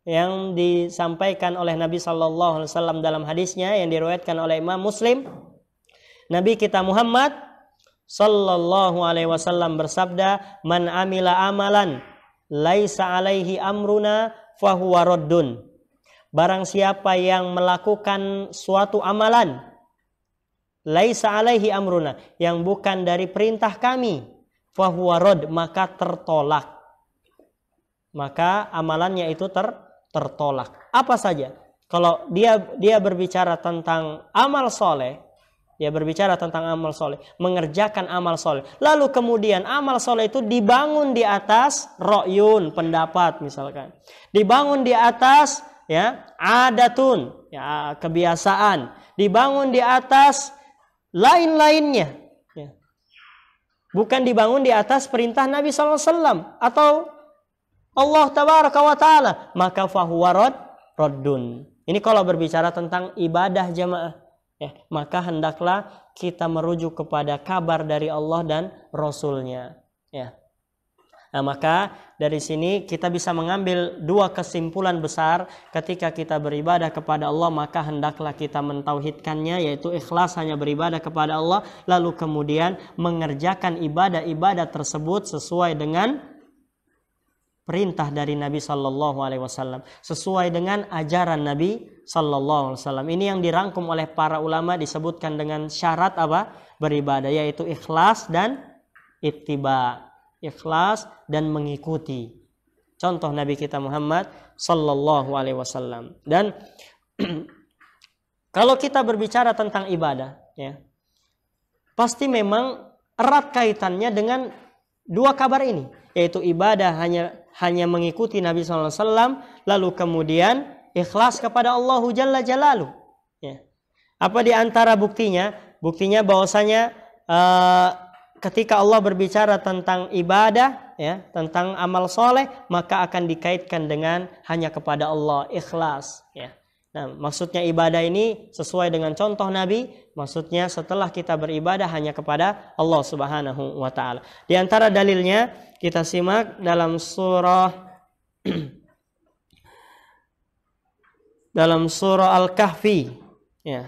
yang disampaikan oleh Nabi Shallallahu alaihi wasallam dalam hadisnya yang diriwayatkan oleh Imam Muslim. Nabi kita Muhammad Shallallahu alaihi wasallam bersabda, "Man amila amalan laisa alaihi amruna fahuwa raddun." Barang siapa yang melakukan suatu amalan laisa alaihi amruna yang bukan dari perintah kami fahuwa rod maka tertolak maka amalannya itu ter tertolak apa saja kalau dia dia berbicara tentang amal soleh dia berbicara tentang amal soleh mengerjakan amal soleh lalu kemudian amal soleh itu dibangun di atas royun pendapat misalkan dibangun di atas ya adatun ya kebiasaan dibangun di atas lain-lainnya ya. bukan dibangun di atas perintah Nabi SAW atau Allah tabaraka wa taala maka fahuwa raddun ini kalau berbicara tentang ibadah jamaah ya maka hendaklah kita merujuk kepada kabar dari Allah dan Rasulnya ya Nah, maka dari sini kita bisa mengambil dua kesimpulan besar ketika kita beribadah kepada Allah maka hendaklah kita mentauhidkannya yaitu ikhlas hanya beribadah kepada Allah lalu kemudian mengerjakan ibadah-ibadah tersebut sesuai dengan perintah dari Nabi Shallallahu Alaihi Wasallam sesuai dengan ajaran Nabi Shallallahu Alaihi Wasallam ini yang dirangkum oleh para ulama disebutkan dengan syarat apa beribadah yaitu ikhlas dan ittiba ikhlas dan mengikuti contoh Nabi kita Muhammad sallallahu alaihi wasallam. Dan kalau kita berbicara tentang ibadah ya pasti memang erat kaitannya dengan dua kabar ini yaitu ibadah hanya hanya mengikuti Nabi sallallahu alaihi wasallam lalu kemudian ikhlas kepada Allah jalla jalalu ya. Apa diantara buktinya? Buktinya bahwasanya uh, ketika Allah berbicara tentang ibadah ya tentang amal soleh maka akan dikaitkan dengan hanya kepada Allah ikhlas ya nah maksudnya ibadah ini sesuai dengan contoh Nabi maksudnya setelah kita beribadah hanya kepada Allah Subhanahu wa taala di antara dalilnya kita simak dalam surah dalam surah Al-Kahfi ya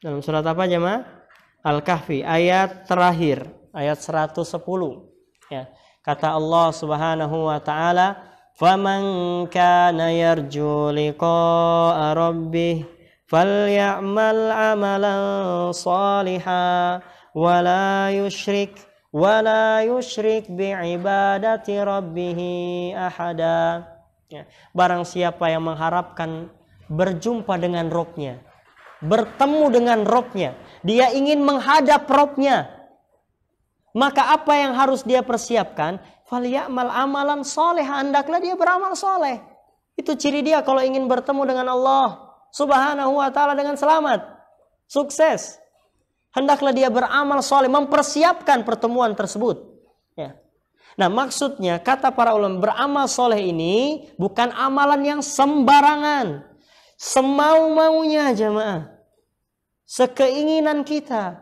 dalam surat apa jemaah Al-Kahfi ayat terakhir ayat 110 ya kata Allah Subhanahu wa taala faman kana yarju liqa'a rabbih falyamal amalan wa la yushrik la yushrik ibadati rabbih ahada ya. barang siapa yang mengharapkan berjumpa dengan rohnya bertemu dengan robnya. Dia ingin menghadap robnya. Maka apa yang harus dia persiapkan? Faliyamal amalan soleh. Hendaklah dia beramal soleh. Itu ciri dia kalau ingin bertemu dengan Allah subhanahu wa ta'ala dengan selamat. Sukses. Hendaklah dia beramal soleh. Mempersiapkan pertemuan tersebut. Ya. Nah maksudnya kata para ulama beramal soleh ini bukan amalan yang sembarangan. Semau-maunya jemaah. Sekeinginan kita.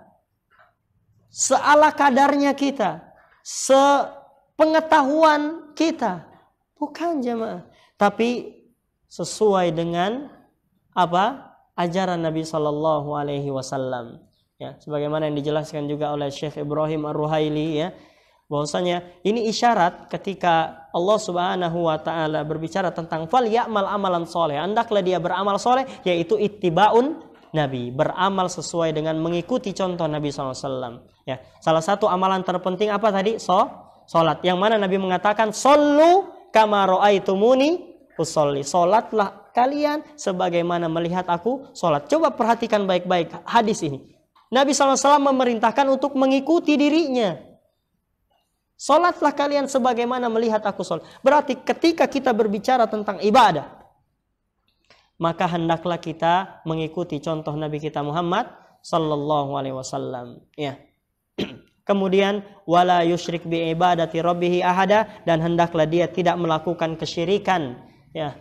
Seala kadarnya kita. Sepengetahuan kita. Bukan jemaah. Tapi sesuai dengan apa ajaran Nabi Shallallahu Alaihi Wasallam. Ya, sebagaimana yang dijelaskan juga oleh Syekh Ibrahim Ar-Ruhaili ya bahwasanya ini isyarat ketika Allah Subhanahu wa taala berbicara tentang fal ya'mal amalan soleh hendaklah dia beramal soleh yaitu ittibaun Nabi beramal sesuai dengan mengikuti contoh Nabi SAW ya salah satu amalan terpenting apa tadi so salat yang mana Nabi mengatakan solu tumuni usolli salatlah kalian sebagaimana melihat aku salat coba perhatikan baik-baik hadis ini Nabi SAW memerintahkan untuk mengikuti dirinya Solatlah kalian sebagaimana melihat aku solat. Berarti ketika kita berbicara tentang ibadah, maka hendaklah kita mengikuti contoh Nabi kita Muhammad sallallahu alaihi wasallam. Ya. Kemudian wala yusyrik bi ibadati rabbih ahada dan hendaklah dia tidak melakukan kesyirikan. Ya,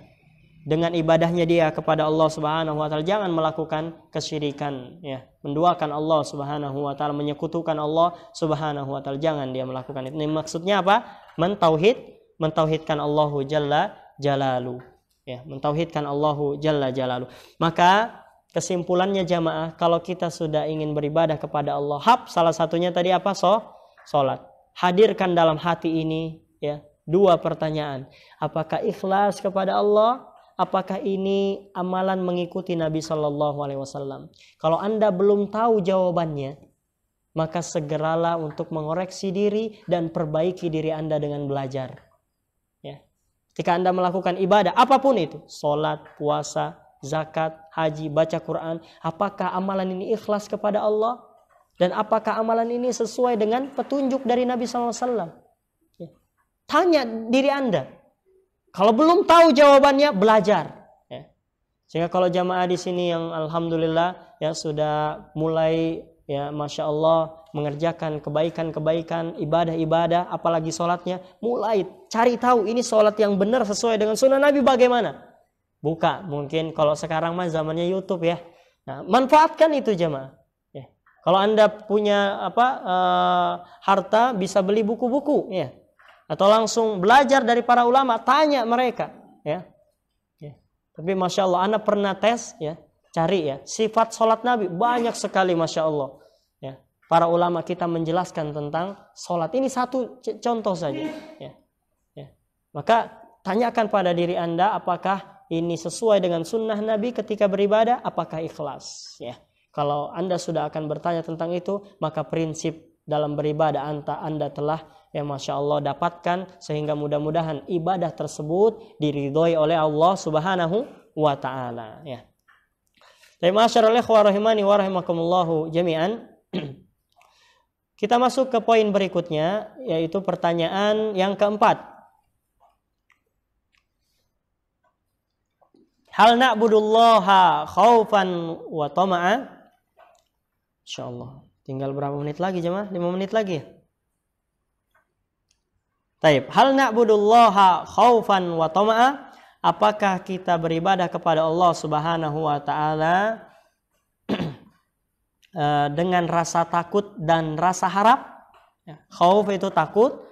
dengan ibadahnya dia kepada Allah Subhanahu wa taala jangan melakukan kesyirikan ya menduakan Allah Subhanahu wa taala menyekutukan Allah Subhanahu wa taala jangan dia melakukan itu ini maksudnya apa mentauhid mentauhidkan Allahu jalla jalalu ya mentauhidkan Allahu jalla jalalu maka kesimpulannya jamaah kalau kita sudah ingin beribadah kepada Allah hab salah satunya tadi apa so salat hadirkan dalam hati ini ya dua pertanyaan apakah ikhlas kepada Allah apakah ini amalan mengikuti Nabi Shallallahu Alaihi Wasallam? Kalau anda belum tahu jawabannya, maka segeralah untuk mengoreksi diri dan perbaiki diri anda dengan belajar. Ya. Ketika anda melakukan ibadah, apapun itu, sholat, puasa, zakat, haji, baca Quran, apakah amalan ini ikhlas kepada Allah? Dan apakah amalan ini sesuai dengan petunjuk dari Nabi SAW? Ya. Tanya diri anda, kalau belum tahu jawabannya, belajar. Ya. Sehingga kalau jamaah di sini yang alhamdulillah ya sudah mulai ya masya Allah mengerjakan kebaikan-kebaikan ibadah-ibadah apalagi sholatnya mulai cari tahu ini sholat yang benar sesuai dengan sunnah Nabi bagaimana buka mungkin kalau sekarang mah zamannya YouTube ya nah manfaatkan itu jemaah ya. kalau anda punya apa uh, harta bisa beli buku-buku ya atau langsung belajar dari para ulama, tanya mereka, ya. ya. Tapi masya Allah, anda pernah tes, ya, cari ya sifat sholat Nabi banyak sekali masya Allah. Ya. Para ulama kita menjelaskan tentang sholat ini satu contoh saja.
Ya. Ya.
Maka tanyakan pada diri anda apakah ini sesuai dengan sunnah Nabi ketika beribadah, apakah ikhlas? Ya. Kalau anda sudah akan bertanya tentang itu, maka prinsip dalam beribadah anta anda telah ya masya Allah dapatkan sehingga mudah-mudahan ibadah tersebut diridhoi oleh Allah subhanahu wa taala ya. Tapi masyarakat allah rahimani wa jami'an. Kita masuk ke poin berikutnya yaitu pertanyaan yang keempat. Hal na'budullaha khaufan wa tama'a? Insyaallah. Tinggal berapa menit lagi jemaah? 5 menit lagi. Ya? Taib. Hal na'budullaha khaufan wa tama'a? Apakah kita beribadah kepada Allah Subhanahu wa taala eh, dengan rasa takut dan rasa harap? Ya, khauf itu takut,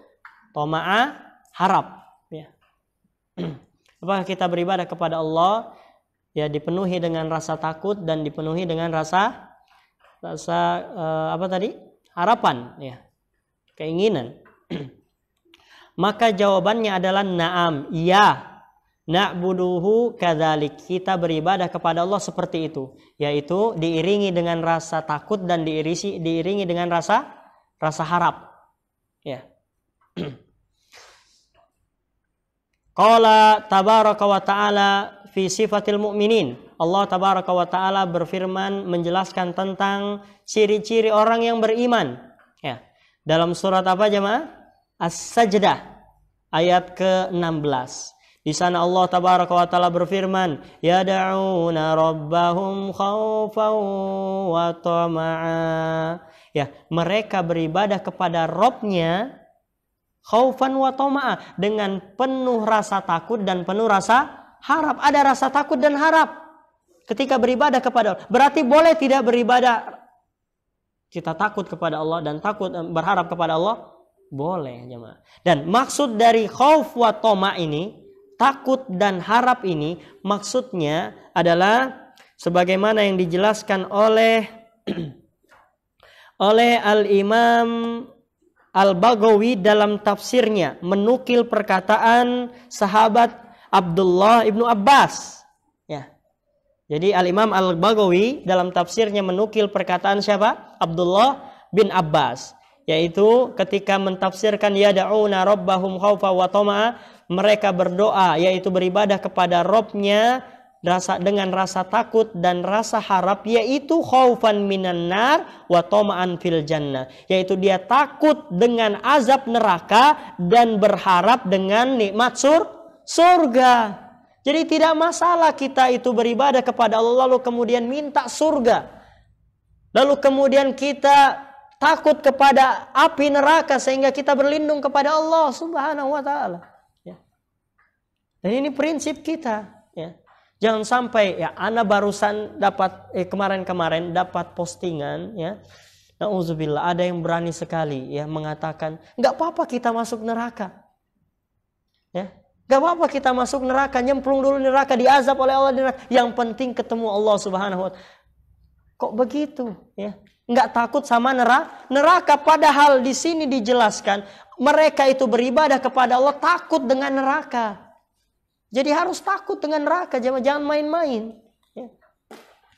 tama'a harap, ya. Apakah kita beribadah kepada Allah ya dipenuhi dengan rasa takut dan dipenuhi dengan rasa rasa uh, apa tadi harapan ya keinginan maka jawabannya adalah naam iya nak buduhu kadalik kita beribadah kepada Allah seperti itu yaitu diiringi dengan rasa takut dan diiringi diiringi dengan rasa rasa harap ya Qala tabaraka wa ta'ala fi sifatil mu'minin Allah tabaraka wa taala berfirman menjelaskan tentang ciri-ciri orang yang beriman. Ya. Dalam surat apa jemaah? As-Sajdah ayat ke-16. Di sana Allah tabaraka wa taala berfirman, ya da'una rabbahum khaufan wa tama'a." Ya, mereka beribadah kepada Robnya khaufan wa tama'a dengan penuh rasa takut dan penuh rasa harap. Ada rasa takut dan harap ketika beribadah kepada Allah. Berarti boleh tidak beribadah kita takut kepada Allah dan takut eh, berharap kepada Allah? Boleh, jemaah. Dan maksud dari khauf wa toma ini, takut dan harap ini maksudnya adalah sebagaimana yang dijelaskan oleh oleh Al-Imam al Bagawi dalam tafsirnya menukil perkataan sahabat Abdullah Ibnu Abbas jadi Al-Imam Al-Baghawi dalam tafsirnya menukil perkataan siapa? Abdullah bin Abbas yaitu ketika mentafsirkan ya da'una rabbahum khaufa wa tama'a mereka berdoa yaitu beribadah kepada Robnya rasa dengan rasa takut dan rasa harap yaitu khaufan minan nar wa tama'an fil jannah yaitu dia takut dengan azab neraka dan berharap dengan nikmat sur surga jadi tidak masalah kita itu beribadah kepada Allah lalu kemudian minta surga. Lalu kemudian kita takut kepada api neraka sehingga kita berlindung kepada Allah Subhanahu wa taala. Ya. Dan ini prinsip kita, ya. Jangan sampai ya ana barusan dapat eh, kemarin-kemarin dapat postingan ya. Nauzubillah ada yang berani sekali ya mengatakan nggak apa-apa kita masuk neraka. Ya. Gak apa-apa kita masuk neraka, nyemplung dulu neraka, diazab oleh Allah di neraka. Yang penting ketemu Allah Subhanahu wa taala. Kok begitu ya? Nggak takut sama neraka? Neraka padahal di sini dijelaskan mereka itu beribadah kepada Allah takut dengan neraka. Jadi harus takut dengan neraka, jangan main-main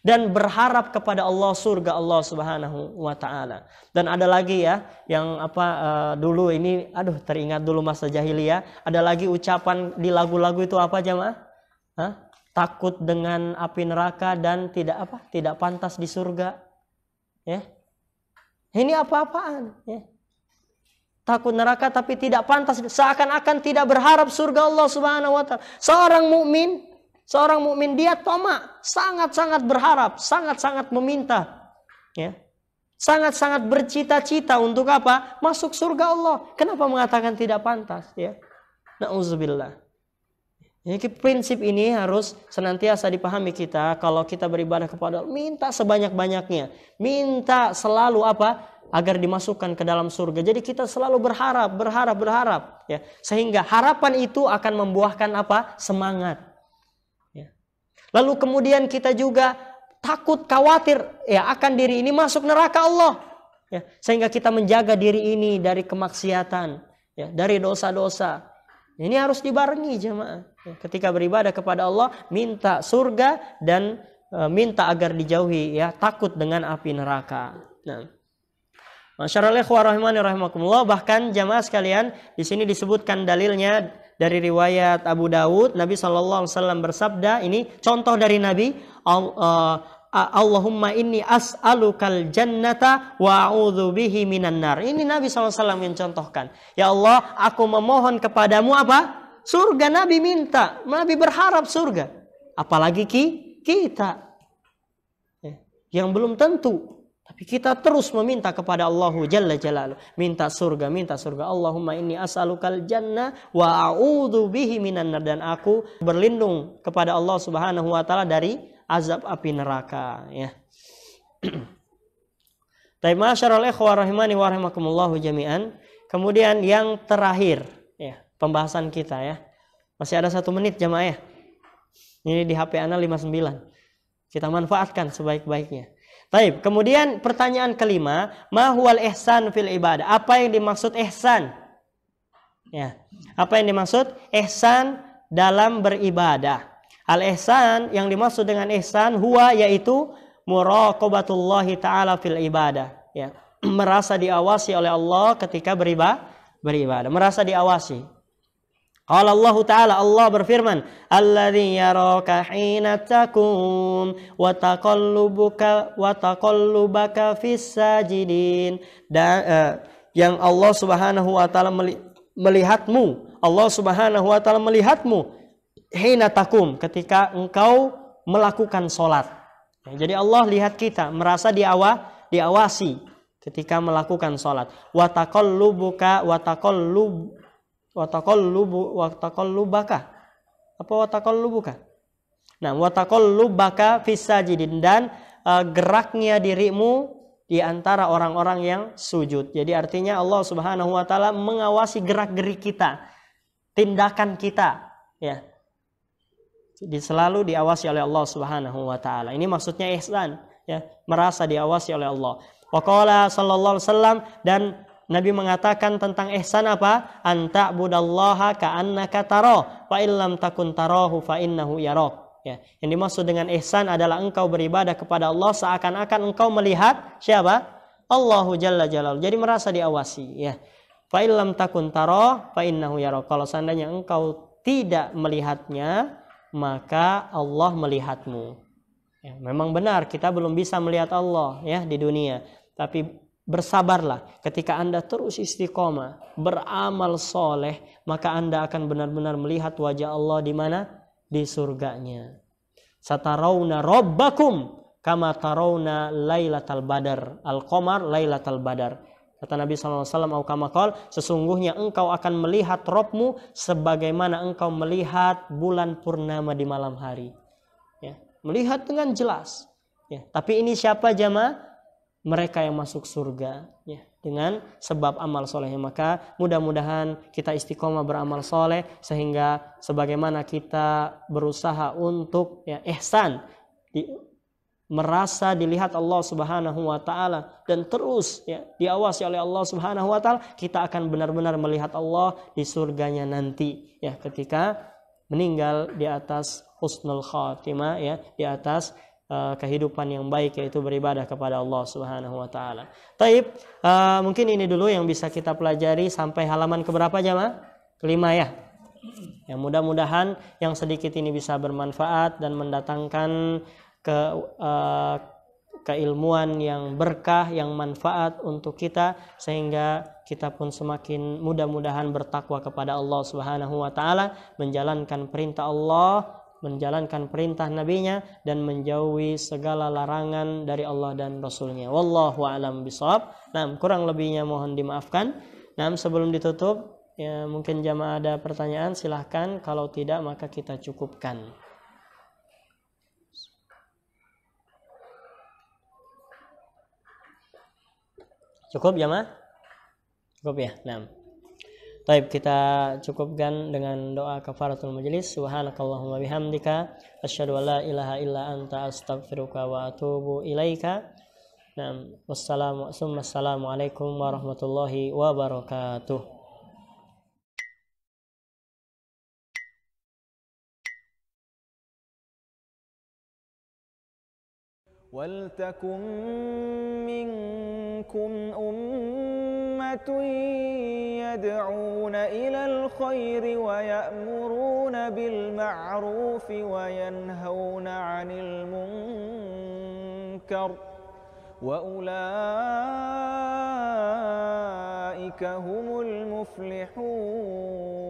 dan berharap kepada Allah surga Allah Subhanahu wa taala. Dan ada lagi ya yang apa uh, dulu ini aduh teringat dulu masa jahiliyah, ada lagi ucapan di lagu-lagu itu apa jemaah? Hah? Takut dengan api neraka dan tidak apa? Tidak pantas di surga. Ya. Ini apa-apaan ya takut neraka tapi tidak pantas seakan-akan tidak berharap surga Allah Subhanahu wa taala. Seorang mukmin Seorang mukmin dia toma, sangat-sangat berharap, sangat-sangat meminta. Ya. Sangat-sangat bercita-cita untuk apa? Masuk surga Allah. Kenapa mengatakan tidak pantas? Ya. Nauzubillah. Jadi prinsip ini harus senantiasa dipahami kita kalau kita beribadah kepada Allah. Minta sebanyak-banyaknya. Minta selalu apa? Agar dimasukkan ke dalam surga. Jadi kita selalu berharap, berharap, berharap. ya Sehingga harapan itu akan membuahkan apa? Semangat. Lalu kemudian kita juga takut khawatir ya akan diri ini masuk neraka Allah. Ya, sehingga kita menjaga diri ini dari kemaksiatan, ya, dari dosa-dosa. Ini harus dibarengi jemaah. Ya, ketika beribadah kepada Allah, minta surga dan e, minta agar dijauhi ya takut dengan api neraka. Nah. Masyarul rahimani rahimakumullah bahkan jamaah sekalian di sini disebutkan dalilnya dari riwayat Abu Dawud Nabi Shallallahu Alaihi Wasallam bersabda ini contoh dari Nabi eh, Allahumma inni as'alukal jannata wa bihi minan nar. Ini Nabi SAW yang mencontohkan. Ya Allah, aku memohon kepadamu apa? Surga Nabi minta. Nabi berharap surga. Apalagi ki, kita. Ya, yang belum tentu tapi kita terus meminta kepada Allah Jalla Jalalu. Minta surga, minta surga. Allahumma inni as'alukal jannah wa a'udhu bihi minan nar. Dan aku berlindung kepada Allah subhanahu wa ta'ala dari azab api neraka. Ya. Tapi masyarakat ikhwa rahimani wa rahimakumullahu jami'an. Kemudian yang terakhir ya, pembahasan kita ya. Masih ada satu menit jamaah ya. Ini di HP Ana 59. Kita manfaatkan sebaik-baiknya. Baik, Kemudian pertanyaan kelima, mahwal ihsan fil ibadah. Apa yang dimaksud ihsan? Ya. Apa yang dimaksud ihsan dalam beribadah? Al ihsan yang dimaksud dengan ihsan huwa yaitu muraqabatullah taala fil ibadah, ya. merasa diawasi oleh Allah ketika beribadah, beribadah, merasa diawasi. Qala Allah Ta'ala Allah berfirman, "Allazi yaraka hina takum wa taqallubuka wa taqallubaka Dan uh, yang Allah Subhanahu wa taala melihatmu, Allah Subhanahu wa taala melihatmu hina takum ketika engkau melakukan solat. jadi Allah lihat kita, merasa diawa, diawasi ketika melakukan solat. Watakol lubuka watakol lub watakol lubaka apa lubuka nah lubaka visa jidin dan uh, geraknya dirimu di antara orang-orang yang sujud. Jadi artinya Allah Subhanahu wa taala mengawasi gerak-gerik kita, tindakan kita, ya. Jadi selalu diawasi oleh Allah Subhanahu wa taala. Ini maksudnya ihsan, ya, merasa diawasi oleh Allah. Waqala sallallahu alaihi wasallam dan Nabi mengatakan tentang ihsan apa? Anta budallaha ka'annaka taro wa illam takun tarahu fa innahu yarok. Ya. Yang dimaksud dengan ihsan adalah engkau beribadah kepada Allah seakan-akan engkau melihat siapa? Allahu Jalla Jalal. Jadi merasa diawasi ya. Fa illam takun taro fa innahu yarok. Kalau seandainya engkau tidak melihatnya, maka Allah melihatmu. Ya, memang benar kita belum bisa melihat Allah ya di dunia, tapi bersabarlah ketika Anda terus istiqomah beramal soleh maka Anda akan benar-benar melihat wajah Allah di mana di surganya satarawna robbakum kama tarawna lailatal badar al qamar lailatal badar kata Nabi SAW kama sesungguhnya engkau akan melihat robmu sebagaimana engkau melihat bulan purnama di malam hari ya melihat dengan jelas ya tapi ini siapa jamaah mereka yang masuk surga ya, dengan sebab amal soleh maka mudah-mudahan kita istiqomah beramal soleh sehingga sebagaimana kita berusaha untuk ya, ihsan di, merasa dilihat Allah Subhanahu wa taala dan terus ya diawasi oleh Allah Subhanahu wa taala kita akan benar-benar melihat Allah di surganya nanti ya ketika meninggal di atas husnul khatimah ya di atas Eh, kehidupan yang baik yaitu beribadah kepada Allah Subhanahu wa taala. Taib, uh, mungkin ini dulu yang bisa kita pelajari sampai halaman keberapa jemaah? Kelima ya. Ya mudah-mudahan yang sedikit ini bisa bermanfaat dan mendatangkan ke uh, keilmuan yang berkah, yang manfaat untuk kita sehingga kita pun semakin mudah-mudahan bertakwa kepada Allah Subhanahu wa taala, menjalankan perintah Allah menjalankan perintah nabinya dan menjauhi segala larangan dari Allah dan Rasulnya. Wallahu a'lam bishawab. Nah, kurang lebihnya mohon dimaafkan. Nah, sebelum ditutup, ya, mungkin jamaah ada pertanyaan, silahkan. Kalau tidak, maka kita cukupkan. Cukup jamaah? Cukup ya? Nah. Baik, kita cukupkan dengan doa kafaratul majelis. Subhanakallahumma bihamdika asyhadu an la ilaha illa anta astaghfiruka wa atubu ilaika. Naam. wassalamu, alaikum warahmatullahi wabarakatuh.
ولتكن منكم أمة
يدعون إلى الخير ويأمرون بالمعروف وينهون عن المنكر وأولئك هم المفلحون